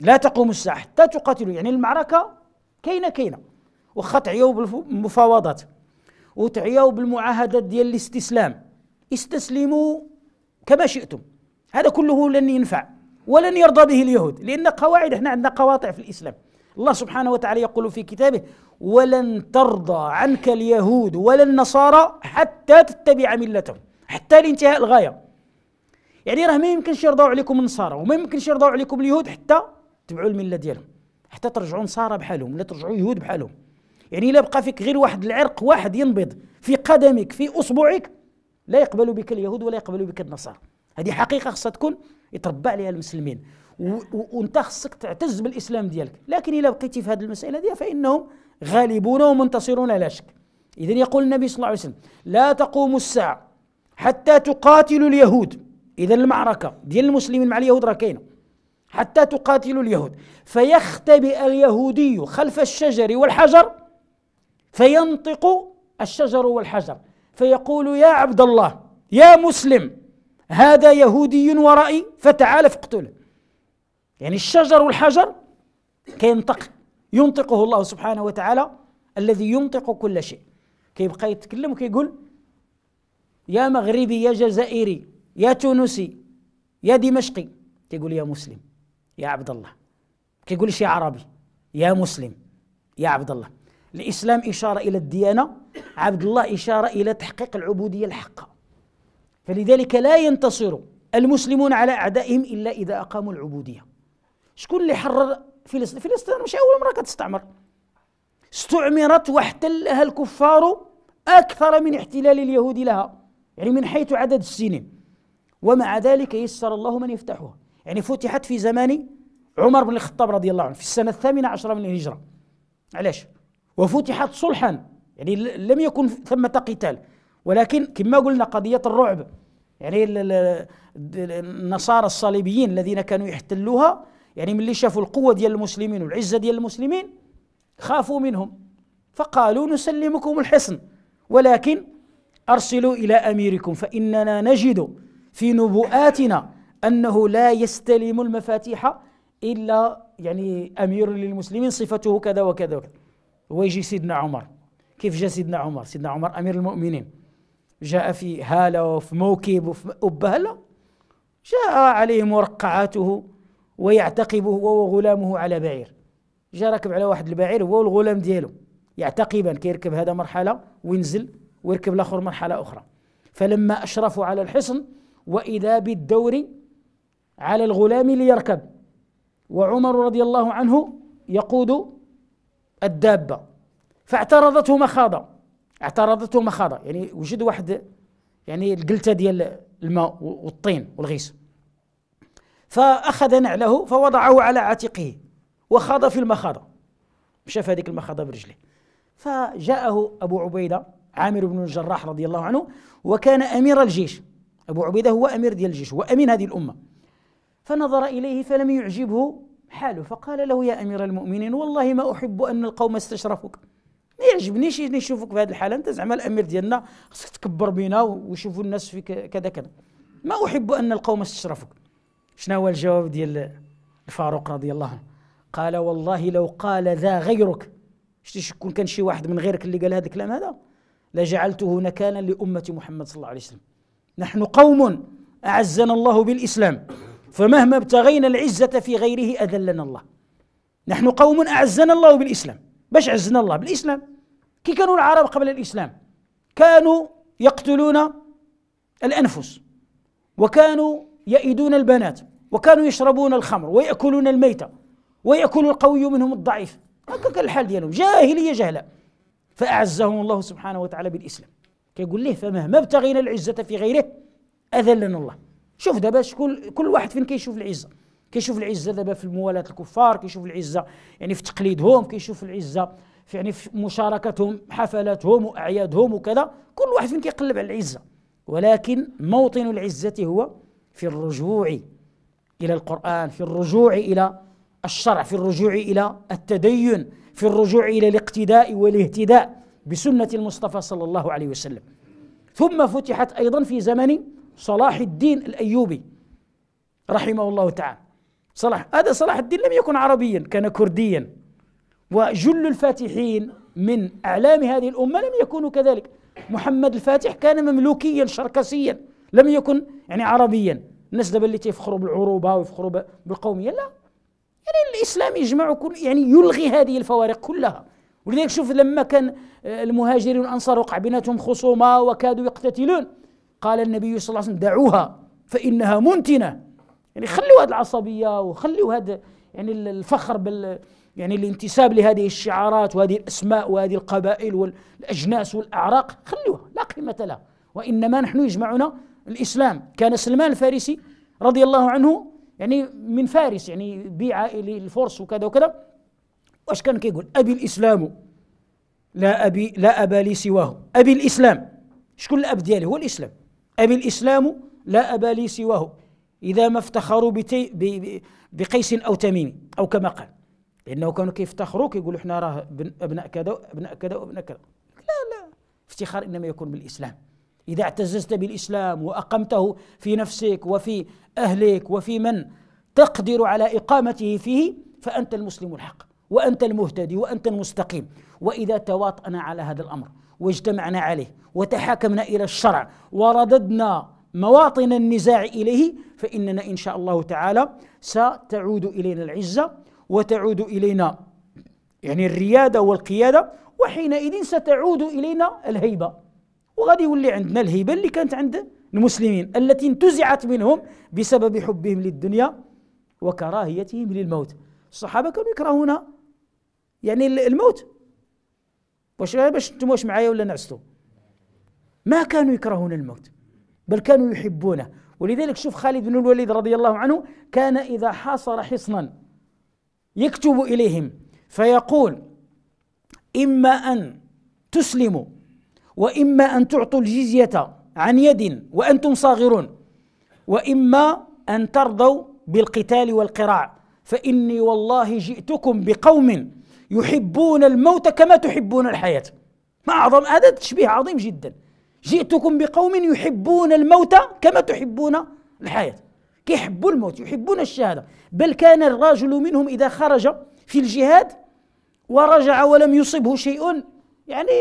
لا تقوم الساعه حتى تقاتلوا يعني المعركه كاينه كاينه وخا تعياو بالمفاوضات وتعياو بالمعاهدات ديال الاستسلام استسلموا كما شئتم هذا كله لن ينفع ولن يرضى به اليهود لأن قواعد احنا عندنا قواطع في الإسلام الله سبحانه وتعالى يقول في كتابه ولن ترضى عنك اليهود ولا النصارى حتى تتبع ملتهم حتى لانتهاء الغاية يعني راه ما يمكنش يرضوا عليكم النصارى وما يمكنش يرضوا عليكم اليهود حتى تبعوا الملة ديالهم حتى ترجعوا نصارى بحالهم ولا ترجعوا يهود بحالهم يعني الا بقى فيك غير واحد العرق واحد ينبض في قدمك في اصبعك لا يقبل بك اليهود ولا يقبل بك النصارى هذه حقيقه خاصها تكون يتربى عليها المسلمين وانت خصك تعتز بالاسلام ديالك لكن اذا بقيتي في هذه المساله دي فانهم غالبون ومنتصرون لا شك اذا يقول النبي صلى الله عليه وسلم لا تقوم الساعه حتى تقاتلوا اليهود اذا المعركه ديال المسلمين مع اليهود راه كاينه حتى تقاتلوا اليهود فيختبئ اليهودي خلف الشجر والحجر فينطق الشجر والحجر فيقول يا عبد الله يا مسلم هذا يهودي ورائي فتعال فاقتله يعني الشجر والحجر كينطق ينطقه الله سبحانه وتعالى الذي ينطق كل شيء كيبقى يتكلم وكيقول يا مغربي يا جزائري يا تونسي يا دمشقي كيقول يا مسلم يا عبد الله كيقولش يا عربي يا مسلم يا عبد الله الاسلام اشاره الى الديانه عبد الله إشارة إلى تحقيق العبودية الحقة فلذلك لا ينتصر المسلمون على أعدائهم إلا إذا أقاموا العبودية شكون اللي حرر فلسطين فلسطين مش أول مرة كتستعمر استعمرت واحتلها الكفار أكثر من احتلال اليهود لها يعني من حيث عدد السنين ومع ذلك يسر الله من يفتحها يعني فتحت في زمان عمر بن الخطاب رضي الله عنه في السنة الثامنة عشرة من الهجرة علاش وفتحت صلحا يعني لم يكن ثمة قتال ولكن كما قلنا قضية الرعب يعني النصارى الصليبيين الذين كانوا يحتلوها يعني ملي شافوا القوة ديال المسلمين والعزة ديال المسلمين خافوا منهم فقالوا نسلمكم الحصن ولكن أرسلوا إلى أميركم فإننا نجد في نبوءاتنا أنه لا يستلم المفاتيح إلا يعني أمير للمسلمين صفته كذا وكذا وكذا ويجي سيدنا عمر كيف جاء سيدنا عمر سيدنا عمر أمير المؤمنين جاء في هالة وفي موكب وفي أبهلة جاء عليه مرقعاته ويعتقبه هو وغلامه على بعير جاء راكب على واحد البعير هو والغلام ديالو يعتقبا كيركب هذا مرحله وينزل ويركب الاخر مرحله اخرى فلما اشرفوا على الحصن واذا بالدور على الغلام ليركب وعمر رضي الله عنه يقود الدابه فاعترضته مخاضة اعترضته مخاضة يعني وجد واحد يعني القلتة ديال الماء والطين والغيس فأخذ نعله فوضعه على عاتقه وخاض في المخاضة شاف هذيك المخاضة برجله فجاءه أبو عبيدة عامر بن الجراح رضي الله عنه وكان أمير الجيش أبو عبيدة هو أمير ديال الجيش وأمين هذه الأمة فنظر إليه فلم يعجبه حاله فقال له يا أمير المؤمنين والله ما أحب أن القوم استشرفوك ما يعجبنيش نشوفك في هذه الحاله انت زعما الامير ديالنا خصك تكبر بينا ويشوفوا الناس فيك كذا كذا ما احب ان القوم استشرفك شنو هو الجواب ديال الفاروق رضي الله عنه قال والله لو قال ذا غيرك شتي شكون كان شي واحد من غيرك اللي قال هذا الكلام هذا لجعلته نكالا لامه محمد صلى الله عليه وسلم نحن قوم اعزنا الله بالاسلام فمهما ابتغينا العزه في غيره اذلنا الله نحن قوم اعزنا الله بالاسلام باش عزنا الله بالاسلام كي كانوا العرب قبل الاسلام كانوا يقتلون الانفس وكانوا يئدون البنات وكانوا يشربون الخمر وياكلون الميتة وياكل القوي منهم الضعيف هكا كان الحال ديالهم جاهليه جهله فاعزهم الله سبحانه وتعالى بالاسلام كيقول ليه فمهما ابتغينا العزه في غيره اذلنا الله شوف دابا كل كل واحد فين كيشوف العزه كيشوف العزه دابا في موالاه الكفار كيشوف العزه يعني في تقليدهم كيشوف العزه في يعني في مشاركتهم حفلاتهم واعيادهم وكذا كل واحد فين كيقلب على العزه ولكن موطن العزه هو في الرجوع الى القران في الرجوع الى الشرع في الرجوع الى التدين في الرجوع الى الاقتداء والاهتداء بسنه المصطفى صلى الله عليه وسلم ثم فتحت ايضا في زمن صلاح الدين الايوبي رحمه الله تعالى صلاح هذا صلاح الدين لم يكن عربيا كان كرديا وجل الفاتحين من أعلام هذه الأمة لم يكونوا كذلك محمد الفاتح كان مملوكيا شركسيا لم يكن يعني عربيا الناس دابا اللي تيفخروا بالعروبه ويفخروا بالقوميه لا يعني الاسلام يجمع كل يعني يلغي هذه الفوارق كلها ولذلك شوف لما كان آه، المهاجرين والانصار وقع بيناتهم خصومه وكادوا يقتتلون قال النبي صلى الله عليه وسلم دعوها فانها منتنه يعني خلوا هذه العصبيه وخلوا هذا يعني الفخر بال يعني الانتساب لهذه الشعارات وهذه الاسماء وهذه القبائل والاجناس والاعراق خلوها لا قيمه لها وانما نحن يجمعنا الاسلام كان سلمان الفارسي رضي الله عنه يعني من فارس يعني بيع الفرس وكذا وكذا واش كان كيقول ابي الاسلام لا ابي لا ابا لي سواه ابي الاسلام شكون الاب ديالي هو الاسلام ابي الاسلام لا ابا لي سواه إذا ما افتخروا بتي بقيس أو تميم أو كما قال لأنه كانوا كيفتخروا كيقولوا احنا راه أبناء كذا أبناء كذا وأبناء كذا لا لا افتخار إنما يكون بالإسلام إذا اعتززت بالإسلام وأقمته في نفسك وفي أهلك وفي من تقدر على إقامته فيه فأنت المسلم الحق وأنت المهتدي وأنت المستقيم وإذا تواطأنا على هذا الأمر واجتمعنا عليه وتحاكمنا إلى الشرع ورددنا مواطن النزاع إليه فإننا إن شاء الله تعالى ستعود إلينا العزة وتعود إلينا يعني الريادة والقيادة وحينئذ ستعود إلينا الهيبة وغادي يولي عندنا الهيبة اللي كانت عند المسلمين التي انتزعت منهم بسبب حبهم للدنيا وكراهيتهم للموت الصحابة كانوا يكرهون يعني الموت واش باش انتم واش معايا ولا نعستوا ما كانوا يكرهون الموت بل كانوا يحبونه ولذلك شوف خالد بن الوليد رضي الله عنه كان إذا حاصر حصنا يكتب إليهم فيقول إما أن تسلموا وإما أن تعطوا الجزية عن يد وأنتم صاغرون وإما أن ترضوا بالقتال والقراع فإني والله جئتكم بقوم يحبون الموت كما تحبون الحياة ما أعظم هذا تشبيه عظيم جدا جئتكم بقوم يحبون الموت كما تحبون الحياة كيحبوا الموت يحبون الشهادة بل كان الرجل منهم إذا خرج في الجهاد ورجع ولم يصبه شيء يعني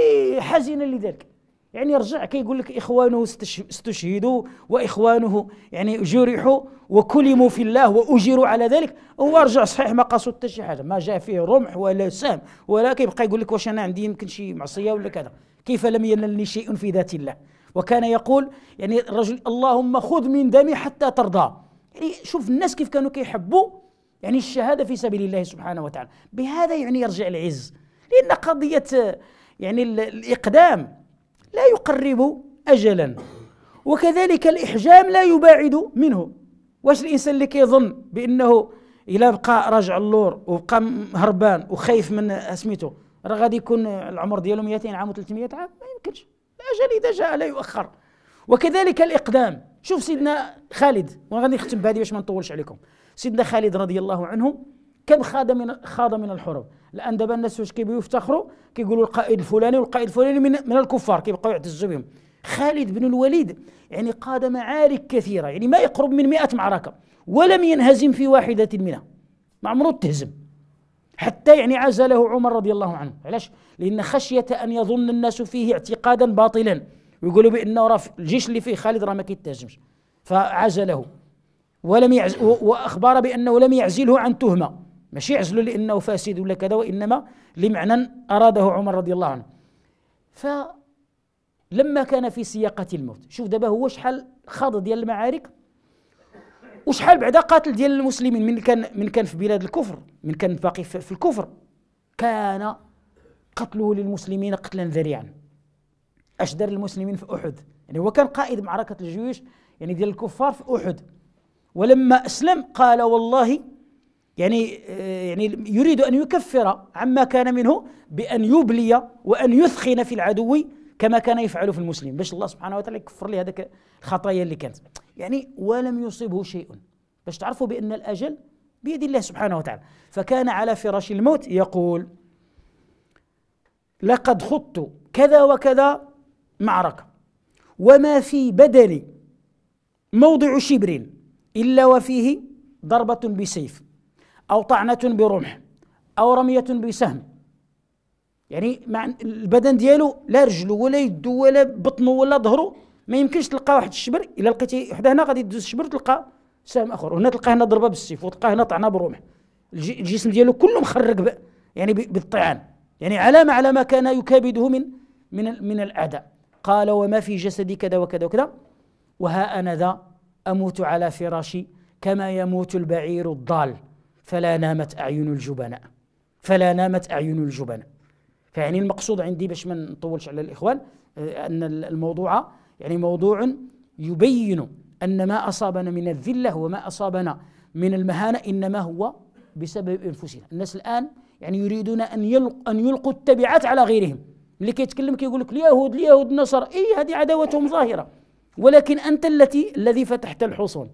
حزنا لذلك يعني رجع كيقول لك إخوانه استشهدوا وإخوانه يعني جرحوا وكلموا في الله وأجروا على ذلك هو رجع صحيح ما قصوا حتى شي حاجة ما جاء فيه رمح ولا سام ولا كيبقى يقول لك واش أنا عندي يمكن شي معصية ولا كذا كيف لم ينلني شيء في ذات الله وكان يقول يعني الرجل اللهم خذ من دمي حتى ترضى يعني شوف الناس كيف كانوا كيحبوا يعني الشهاده في سبيل الله سبحانه وتعالى بهذا يعني يرجع العز لان قضيه يعني الاقدام لا يقرب اجلا وكذلك الاحجام لا يباعد منه واش الانسان اللي كيظن بانه الى بقى راجع اللور وبقى هربان وخايف من اسميته راه غادي يكون العمر ديالو 200 عام و300 عام ما يمكنش الاجل اذا جاء لا يؤخر وكذلك الاقدام شوف سيدنا خالد وانا غادي نختم بهذه باش ما نطولش عليكم سيدنا خالد رضي الله عنه كم خاض من خاض من الحروب الان دابا الناس واش كيبغيو يفتخروا كيقولوا القائد الفلاني والقائد الفلاني من, من الكفار كيبقاو يعتزوا بهم خالد بن الوليد يعني قاد معارك كثيره يعني ما يقرب من 100 معركه ولم ينهزم في واحده منها ما عمره تهزم حتى يعني عزله عمر رضي الله عنه علاش لأن خشية أن يظن الناس فيه اعتقادا باطلا ويقولوا بأنه راه الجيش اللي فيه خالد راه ما كيتهزمش فعزله ولم يعز وأخبر بأنه لم يعزله عن تهمة ماشي عزله لأنه فاسد ولا كذا وإنما لمعنى أراده عمر رضي الله عنه ف لما كان في سياقة الموت شوف دابا هو شحال خاض ديال المعارك وشحال بعدا قاتل ديال المسلمين من كان من كان في بلاد الكفر من كان باقي في الكفر كان قتله للمسلمين قتلا ذريعا اش دار المسلمين في احد يعني هو كان قائد معركه الجيوش يعني ديال الكفار في احد ولما اسلم قال والله يعني آه، يعني يريد ان يكفر عما كان منه بان يبلي وان يثخن في العدو كما كان يفعل في المسلم باش الله سبحانه وتعالى يكفر لي هذاك الخطايا اللي كانت يعني ولم يصبه شيء باش تعرفوا بأن الأجل بيد الله سبحانه وتعالى فكان على فراش الموت يقول لقد خضت كذا وكذا معركة وما في بدني موضع شبر إلا وفيه ضربة بسيف أو طعنة برمح أو رمية بسهم يعني مع البدن ديالو لا رجله ولا يده ولا بطنه ولا ظهرو ما يمكنش تلقى واحد الشبر الا لقيتي حدا هنا غادي تدوز الشبر تلقى سهم اخر وهنا تلقى هنا ضربه بالسيف وتلقى هنا طعنه بالرمح الجسم ديالو كله مخرق يعني بالطعان يعني علامه على ما كان يكابده من من من الاعداء قال وما في جسدي كذا وكذا وكذا وها انا ذا اموت على فراشي كما يموت البعير الضال فلا نامت اعين الجبناء فلا نامت اعين الجبناء فيعني المقصود عندي باش ما نطولش على الاخوان آه، ان الموضوع يعني موضوع يبين أن ما أصابنا من الذلة وما أصابنا من المهانة إنما هو بسبب أنفسنا الناس الآن يعني يريدون أن يلق أن يلقوا التبعات على غيرهم اللي كيتكلم كيقول لك اليهود اليهود النصر إي هذه عداوتهم ظاهرة ولكن أنت التي الذي فتحت الحصون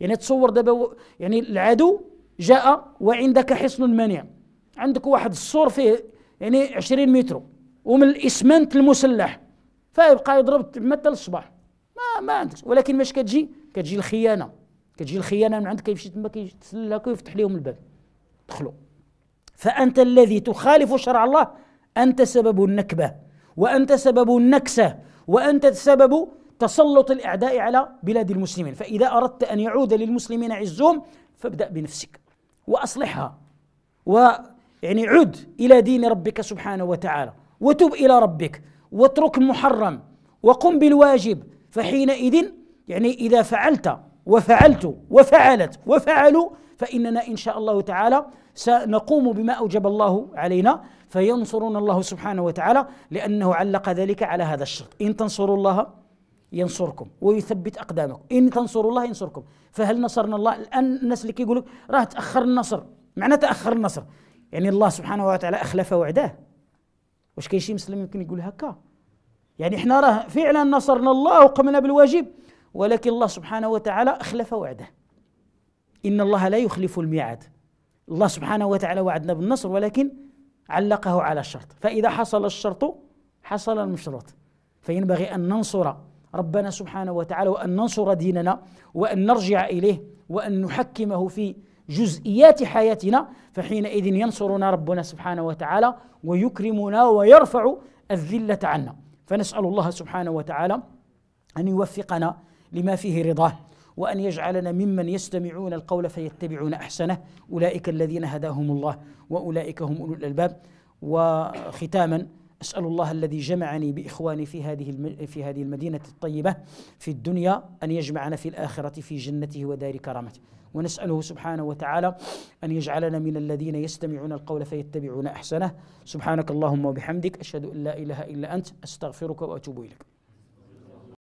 يعني تصور دابا يعني العدو جاء وعندك حصن منيع عندك واحد السور فيه يعني 20 متر ومن الاسمنت المسلح فيبقى يضرب حتى الصباح ما ما عندكش ولكن باش كتجي كتجي الخيانه كتجي الخيانه من عندك كيمشي تما كيتسلى كيفتح لهم الباب دخلوا فانت الذي تخالف شرع الله انت سبب النكبه وانت سبب النكسه وانت سبب تسلط الاعداء على بلاد المسلمين فاذا اردت ان يعود للمسلمين عزهم فابدا بنفسك واصلحها و يعني عد الى دين ربك سبحانه وتعالى وتب الى ربك واترك المحرم وقم بالواجب فحينئذ يعني إذا فعلت وفعلت وفعلت وفعلوا فإننا إن شاء الله تعالى سنقوم بما أوجب الله علينا فينصرنا الله سبحانه وتعالى لأنه علق ذلك على هذا الشرط إن تنصروا الله ينصركم ويثبت أقدامكم إن تنصروا الله ينصركم فهل نصرنا الله الآن الناس اللي كيقولوا راه تأخر النصر معنى تأخر النصر يعني الله سبحانه وتعالى أخلف وعده واش كاين شي مسلم يمكن يقول هكا يعني احنا راه فعلا نصرنا الله وقمنا بالواجب ولكن الله سبحانه وتعالى اخلف وعده ان الله لا يخلف الميعاد الله سبحانه وتعالى وعدنا بالنصر ولكن علقه على الشرط فاذا حصل الشرط حصل المشروط فينبغي ان ننصر ربنا سبحانه وتعالى وان ننصر ديننا وان نرجع اليه وان نحكمه في جزئيات حياتنا فحينئذ ينصرنا ربنا سبحانه وتعالى ويكرمنا ويرفع الذله عنا فنسال الله سبحانه وتعالى ان يوفقنا لما فيه رضاه وان يجعلنا ممن يستمعون القول فيتبعون احسنه اولئك الذين هداهم الله واولئك هم اولو الالباب وختاما أسأل الله الذي جمعني بإخواني في هذه في هذه المدينة الطيبة في الدنيا أن يجمعنا في الآخرة في جنته ودار كرامته ونسأله سبحانه وتعالى أن يجعلنا من الذين يستمعون القول فيتبعون أحسنه سبحانك اللهم وبحمدك أشهد أن لا إله إلا أنت أستغفرك وأتوب إليك